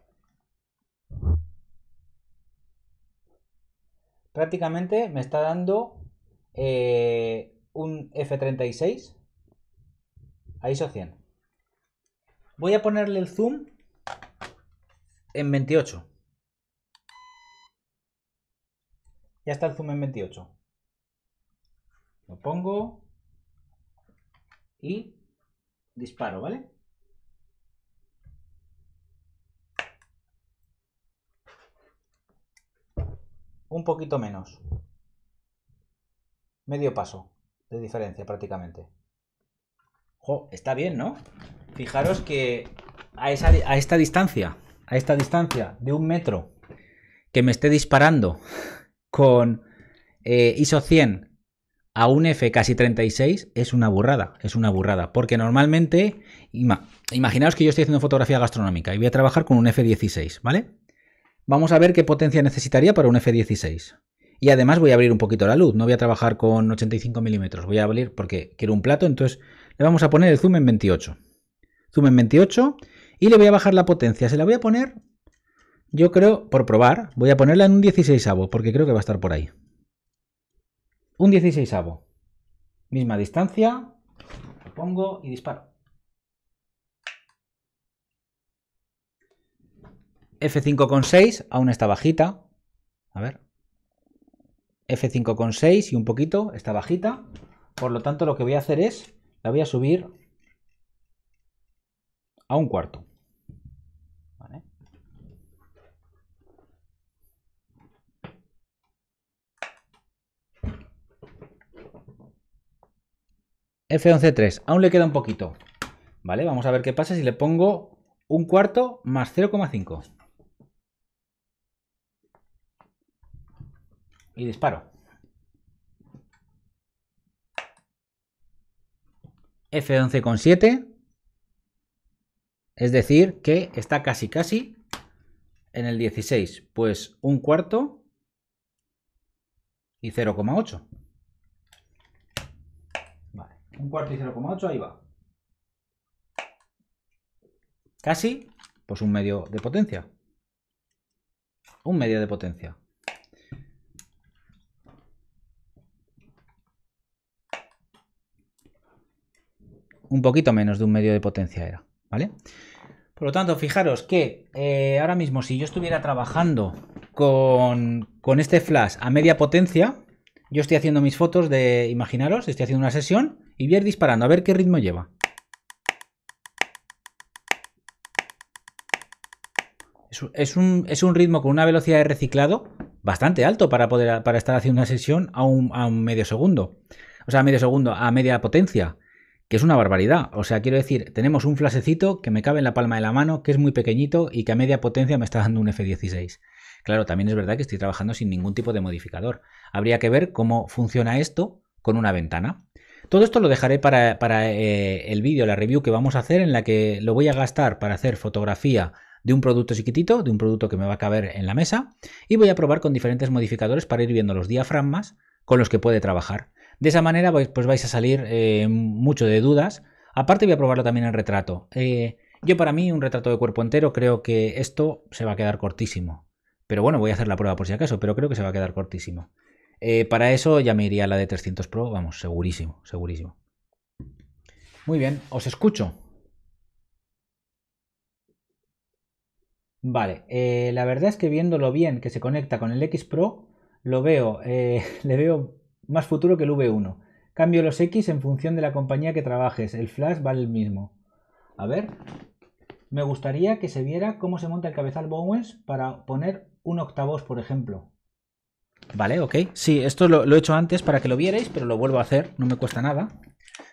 Prácticamente me está dando eh, un F36 Ahí son 100. Voy a ponerle el zoom en 28. Ya está el zoom en 28. Lo pongo y disparo, ¿vale? Un poquito menos. Medio paso de diferencia prácticamente está bien, ¿no? Fijaros que a, esta distancia, a esta distancia de un metro, que me esté disparando con eh, ISO 100 a un F casi 36 es una burrada, es una burrada, porque normalmente, imaginaos que yo estoy haciendo fotografía gastronómica y voy a trabajar con un F16, ¿vale? Vamos a ver qué potencia necesitaría para un F16. Y además voy a abrir un poquito la luz, no voy a trabajar con 85 milímetros, voy a abrir porque quiero un plato, entonces le vamos a poner el zoom en 28. Zoom en 28 y le voy a bajar la potencia. Se la voy a poner, yo creo, por probar, voy a ponerla en un 16 avo, porque creo que va a estar por ahí. Un 16 avo. Misma distancia, lo pongo y disparo. F5,6 aún está bajita. A ver. F5,6 y un poquito está bajita. Por lo tanto, lo que voy a hacer es la voy a subir a un cuarto. f f F11.3, aún le queda un poquito. Vale, vamos a ver qué pasa si le pongo un cuarto más 0,5. Y disparo. F11,7. Es decir, que está casi casi en el 16. Pues un cuarto y 0,8. un cuarto y 0,8, ahí va. Casi, pues un medio de potencia. Un medio de potencia. un poquito menos de un medio de potencia era, ¿vale? Por lo tanto, fijaros que eh, ahora mismo si yo estuviera trabajando con, este flash a media potencia, yo estoy haciendo mis fotos de, imaginaros, estoy haciendo una sesión y voy a ir disparando a ver qué ritmo lleva. Es un, ritmo con una velocidad de reciclado bastante alto para poder para estar haciendo una sesión a un, a medio segundo. O sea, a medio segundo, a media potencia que es una barbaridad. O sea, quiero decir, tenemos un flasecito que me cabe en la palma de la mano, que es muy pequeñito y que a media potencia me está dando un F16. Claro, también es verdad que estoy trabajando sin ningún tipo de modificador. Habría que ver cómo funciona esto con una ventana. Todo esto lo dejaré para, eh, el vídeo, la review que vamos a hacer, en la que lo voy a gastar para hacer fotografía de un producto chiquitito, de un producto que me va a caber en la mesa, y voy a probar con diferentes modificadores para ir viendo los diafragmas con los que puede trabajar. De esa manera pues, pues vais a salir eh, mucho de dudas. Aparte voy a probarlo también en retrato. Eh, yo para mí un retrato de cuerpo entero creo que esto se va a quedar cortísimo. Pero bueno, voy a hacer la prueba por si acaso, pero creo que se va a quedar cortísimo. Eh, para eso ya me iría a la de 300 Pro, vamos, segurísimo, segurísimo. Muy bien, os escucho. Vale, la verdad es que viéndolo bien que se conecta con el X Pro, lo veo, le veo más futuro que el V1. Cambio los X en función de la compañía que trabajes. El flash vale el mismo. A ver, me gustaría que se viera cómo se monta el cabezal Bowens para poner un octavos, por ejemplo. Vale, ok. Sí, esto lo, he hecho antes para que lo vierais, pero lo vuelvo a hacer, no me cuesta nada.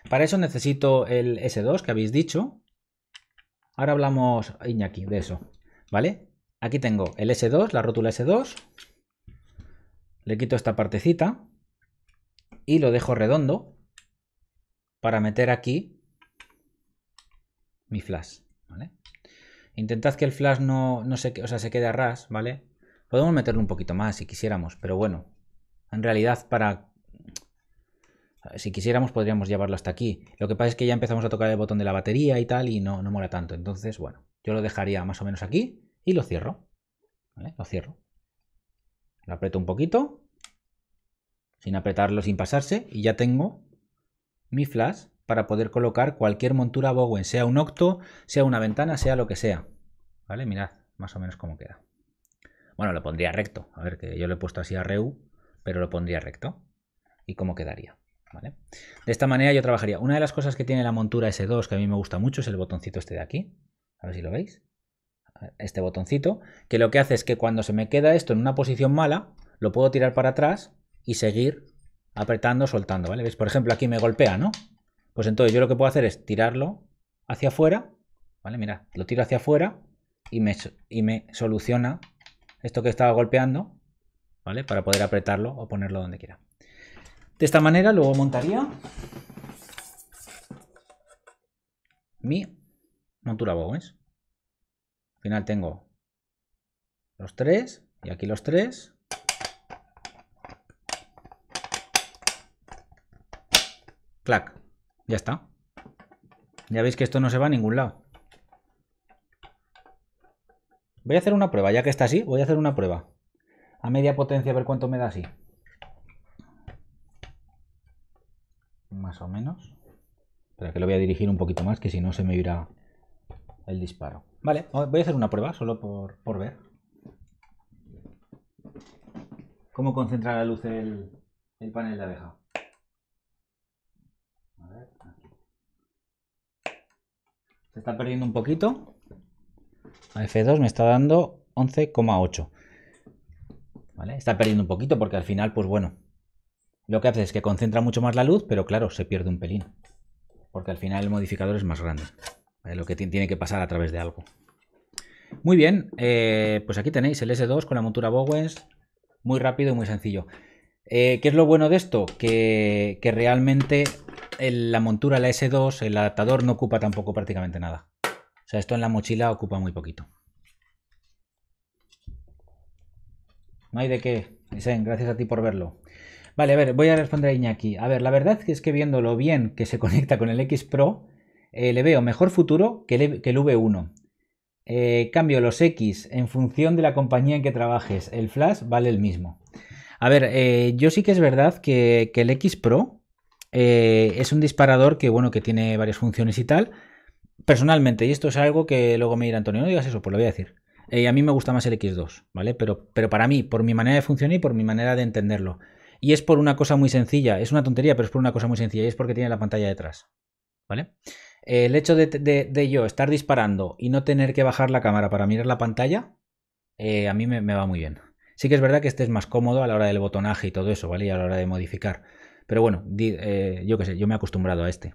Para eso necesito el S2 que habéis dicho. Ahora hablamos, Iñaki, de eso. ¿Vale? Aquí tengo el S2, la rótula S2. Le quito esta partecita y lo dejo redondo para meter aquí mi flash, ¿vale? Intentad que el flash no, se, o sea, se quede a ras, ¿vale? Podemos meterlo un poquito más si quisiéramos, pero bueno, en realidad para... Si quisiéramos podríamos llevarlo hasta aquí. Lo que pasa es que ya empezamos a tocar el botón de la batería y tal y no, no mola tanto. Entonces, bueno, yo lo dejaría más o menos aquí y lo cierro. Lo cierro. Lo aprieto un poquito sin apretarlo, sin pasarse, y ya tengo mi flash para poder colocar cualquier montura Bowen, sea un octo, sea una ventana, sea lo que sea. ¿Vale? Mirad más o menos cómo queda. Bueno, lo pondría recto. A ver, que yo lo he puesto así a Reu, pero lo pondría recto. ¿Y cómo quedaría? ¿Vale? De esta manera yo trabajaría. Una de las cosas que tiene la montura S2 que a mí me gusta mucho es el botoncito este de aquí. A ver si lo veis. Este botoncito, que lo que hace es que cuando se me queda esto en una posición mala, lo puedo tirar para atrás y seguir apretando, soltando, ¿vale? ¿Veis? Por ejemplo, aquí me golpea, ¿no? Pues entonces yo lo que puedo hacer es tirarlo hacia afuera, ¿vale? Mira, lo tiro hacia afuera y me, y me soluciona esto que estaba golpeando, ¿vale? Para poder apretarlo o ponerlo donde quiera. De esta manera luego montaría mi montura Bowens. Al final tengo los tres y aquí los tres Ya está. Ya veis que esto no se va a ningún lado. Voy a hacer una prueba, ya que está así, voy a hacer una prueba. A media potencia, a ver cuánto me da así. Más o menos. Espera, que lo voy a dirigir un poquito más, que si no se me irá el disparo. Vale, voy a hacer una prueba, solo por, ver. ¿Cómo concentrar la luz el, el panel de abeja? Se está perdiendo un poquito. A F2 me está dando 11,8. ¿Vale? Está perdiendo un poquito porque al final, pues bueno, lo que hace es que concentra mucho más la luz, pero claro, se pierde un pelín. Porque al final el modificador es más grande. Lo que tiene que pasar a través de algo. Muy bien, eh, pues aquí tenéis el S2 con la montura Bowens. Muy rápido y muy sencillo. Eh, ¿Qué es lo bueno de esto? Que, que realmente la montura, la S2, el adaptador no ocupa tampoco prácticamente nada. O sea, esto en la mochila ocupa muy poquito. No hay de qué. Isen, gracias a ti por verlo. Vale, a ver, voy a responder a Iñaki. A ver, la verdad es que viendo lo bien que se conecta con el X Pro, eh, le veo mejor futuro que el, e, V1. Eh, cambio los X en función de la compañía en que trabajes. El flash vale el mismo. A ver, eh, yo sí que es verdad que, el X Pro eh, es un disparador que, bueno, que tiene varias funciones y tal. Personalmente, y esto es algo que luego me dirá Antonio, no digas eso, pues lo voy a decir. Eh, a mí me gusta más el X2, ¿vale? Pero, pero para mí, por mi manera de funcionar y por mi manera de entenderlo. Y es por una cosa muy sencilla, es una tontería, pero es por una cosa muy sencilla, y es porque tiene la pantalla detrás, ¿vale? el hecho de, de, yo estar disparando y no tener que bajar la cámara para mirar la pantalla, eh, a mí me va muy bien. Sí que es verdad que este es más cómodo a la hora del botonaje y todo eso, ¿vale? Y a la hora de modificar. Pero bueno, eh, yo qué sé, yo me he acostumbrado a este.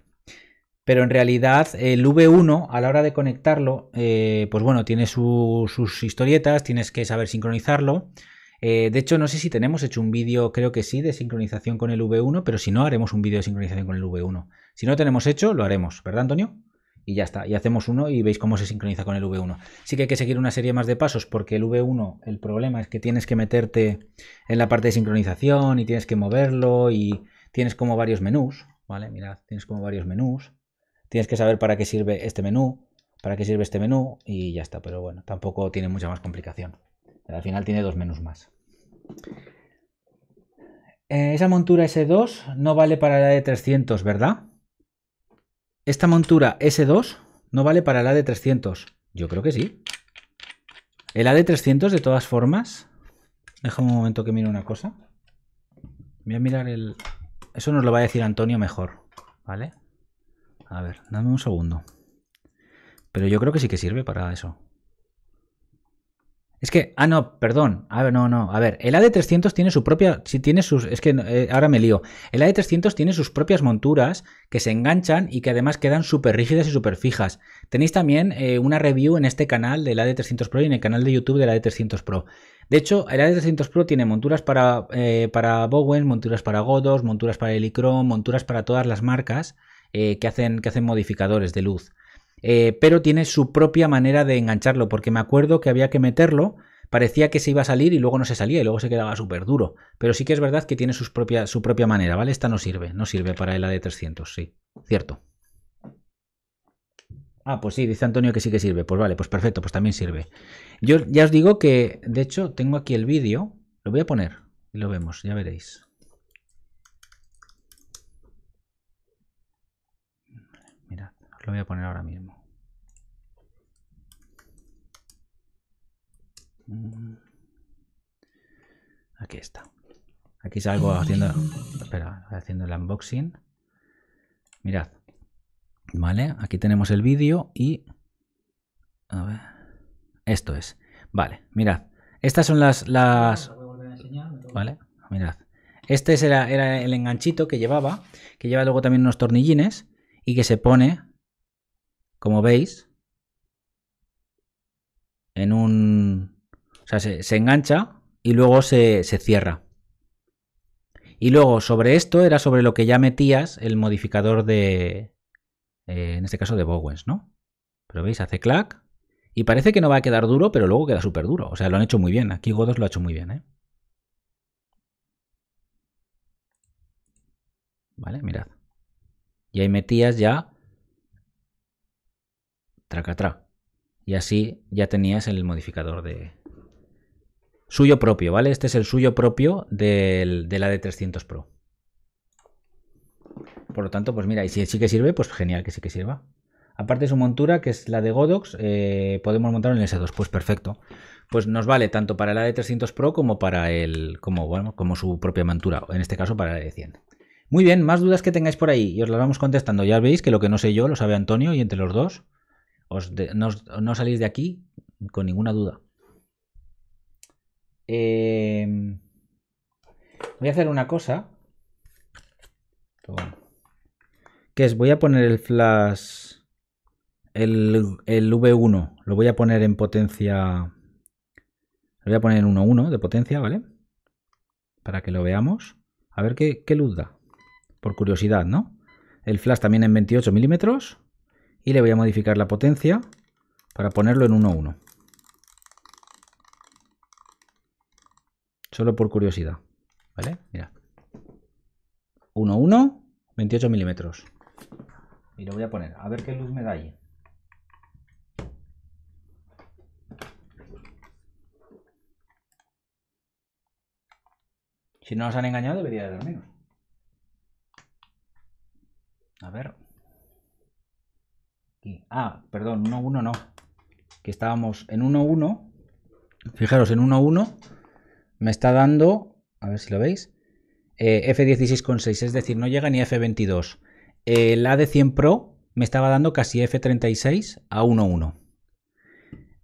Pero en realidad el V1 a la hora de conectarlo, eh, pues bueno, tiene sus historietas, tienes que saber sincronizarlo. Eh, de hecho, no sé si tenemos hecho un vídeo, creo que sí, de sincronización con el V1, pero si no, haremos un vídeo de sincronización con el V1. Si no tenemos hecho, lo haremos, ¿verdad, Antonio? y ya está. Y hacemos uno y veis cómo se sincroniza con el V1. Sí que hay que seguir una serie más de pasos porque el V1, el problema es que tienes que meterte en la parte de sincronización y tienes que moverlo y tienes como varios menús, ¿vale? Mirad, tienes como varios menús. Tienes que saber para qué sirve este menú, para qué sirve este menú y ya está. Pero bueno, tampoco tiene mucha más complicación. al final tiene dos menús más. Eh, esa montura S2 no vale para la de 300, ¿verdad? Esta montura S2 no vale para el AD300. Yo creo que sí. El AD300, de todas formas... Déjame un momento que mire una cosa. Voy a mirar el... Eso nos lo va a decir Antonio mejor, ¿vale? A ver, dame un segundo. Pero yo creo que sí que sirve para eso. Es que, ah, no, perdón. A ah, ver, no, no. A ver, el AD300 tiene su propia. Si tiene sus. Es que eh, ahora me lío. El AD300 tiene sus propias monturas que se enganchan y que además quedan súper rígidas y súper fijas. Tenéis también eh, una review en este canal del AD300 Pro y en el canal de YouTube del AD300 Pro. De hecho, el AD300 Pro tiene monturas para, eh, para Bowen, monturas para Godos, monturas para Helicron, monturas para todas las marcas que, hacen, que hacen modificadores de luz. Eh, pero tiene su propia manera de engancharlo, porque me acuerdo que había que meterlo, parecía que se iba a salir y luego no se salía y luego se quedaba súper duro, pero sí que es verdad que tiene su propia manera, ¿vale? Esta no sirve, no sirve para el AD300, sí, cierto. Ah, pues sí, dice Antonio que sí que sirve. Pues vale, pues perfecto, pues también sirve. Yo ya os digo que, de hecho, tengo aquí el vídeo. Lo voy a poner y lo vemos, ya veréis. Lo voy a poner ahora mismo. Mm. Aquí está. Aquí salgo haciendo, haciendo el unboxing. Mirad. Vale, aquí tenemos el vídeo y... Esto es. Vale, mirad. Estas son las... las... Vale, mirad. Este era, era el enganchito que llevaba, que lleva luego también unos tornillines y que se pone como veis, en un... O sea, se, engancha y luego se, cierra. Y luego sobre esto era sobre lo que ya metías el modificador de, eh, en este caso de Bowens, ¿no? Pero veis, hace clac y parece que no va a quedar duro, pero luego queda súper duro. O sea, lo han hecho muy bien. Aquí Godos lo ha hecho muy bien, ¿eh? Vale, mirad. Y ahí metías ya Tracatra. Y así ya tenías el modificador de suyo propio, ¿vale? Este es el suyo propio del, la AD300 Pro. Por lo tanto, pues mira, y si sí que sirve, pues genial que sí que sirva. Aparte de su montura, que es la de Godox, eh, podemos montar en el S2, pues perfecto. Pues nos vale tanto para la de 300 Pro como para el, como, como su propia montura, en este caso para la de 100. Muy bien, más dudas que tengáis por ahí y os las vamos contestando. Ya veis que lo que no sé yo lo sabe Antonio y entre los dos no, salís de aquí con ninguna duda. Em, voy a hacer una cosa. Que es, voy a poner el flash, el, V1, lo voy a poner en potencia, lo voy a poner en 1.1 de potencia, ¿vale? Para que lo veamos. A ver qué, qué luz da. Por curiosidad, ¿no? El flash también en 28 milímetros y le voy a modificar la potencia para ponerlo en 1.1. Solo por curiosidad. ¿Vale? Mira. 1.1, 28 milímetros. Y lo voy a poner. A ver qué luz me da ahí. Si no nos han engañado, debería de dar menos. A ver. Ah, perdón, 1-1 no. Que estábamos en 1-1. Fijaros, en 1-1 me está dando, a ver si lo veis, eh, F16,6, es decir, no llega ni F22. El AD100 Pro me estaba dando casi F36 a 1-1.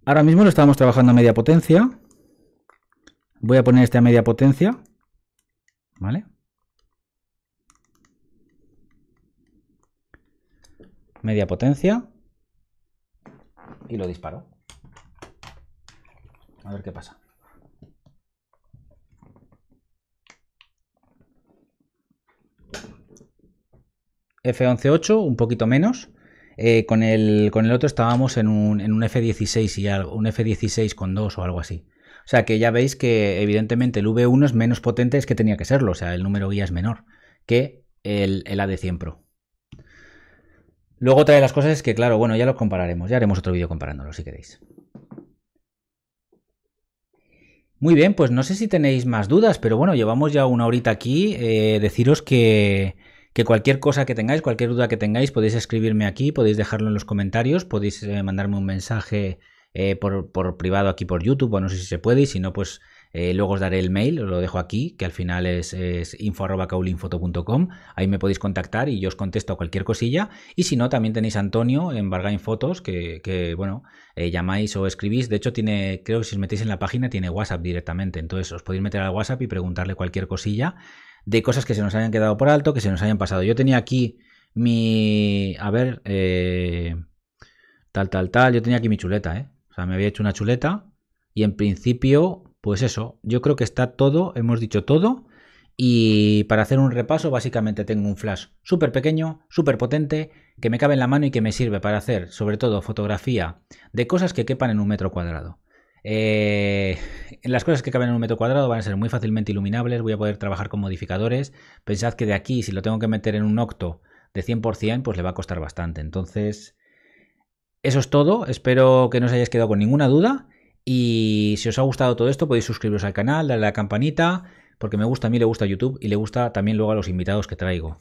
Ahora mismo lo estamos trabajando a media potencia. Voy a poner este a media potencia. ¿Vale? Media potencia y lo disparó. A ver qué pasa. F11.8, un poquito menos. Eh, con, el, otro estábamos en un, F16 y algo, un F16 con 2 o algo así. O sea que ya veis que evidentemente el V1 es menos potente es que tenía que serlo, o sea, el número guía es menor que el, el AD100 Pro. Luego otra de las cosas es que, claro, bueno, ya lo compararemos, ya haremos otro vídeo comparándolo si queréis. Muy bien, pues no sé si tenéis más dudas, pero bueno, llevamos ya una horita aquí. Eh, deciros que, cualquier cosa que tengáis, cualquier duda que tengáis, podéis escribirme aquí, podéis dejarlo en los comentarios, podéis eh, mandarme un mensaje eh, por, por, privado aquí por YouTube, bueno, no sé si se puede, y si no, pues eh, luego os daré el mail, os lo dejo aquí, que al final es, info.caulinfoto.com. Ahí me podéis contactar y yo os contesto cualquier cosilla. Y si no, también tenéis a Antonio en Bargain Fotos, que, bueno, eh, llamáis o escribís. De hecho, tiene, creo que si os metéis en la página, tiene WhatsApp directamente. Entonces os podéis meter al WhatsApp y preguntarle cualquier cosilla de cosas que se nos hayan quedado por alto, que se nos hayan pasado. Yo tenía aquí mi. A ver. Eh, tal, tal, tal. Yo tenía aquí mi chuleta, ¿eh? O sea, me había hecho una chuleta. Y en principio pues eso, yo creo que está todo, hemos dicho todo. Y para hacer un repaso, básicamente tengo un flash súper pequeño, súper potente, que me cabe en la mano y que me sirve para hacer, sobre todo, fotografía de cosas que quepan en un metro cuadrado. Eh, las cosas que caben en un metro cuadrado van a ser muy fácilmente iluminables, voy a poder trabajar con modificadores. Pensad que de aquí, si lo tengo que meter en un octo de 100%, pues le va a costar bastante. Entonces, eso es todo. Espero que no os hayáis quedado con ninguna duda. Y si os ha gustado todo esto, podéis suscribiros al canal, darle a la campanita, porque me gusta, a mí le gusta YouTube y le gusta también luego a los invitados que traigo.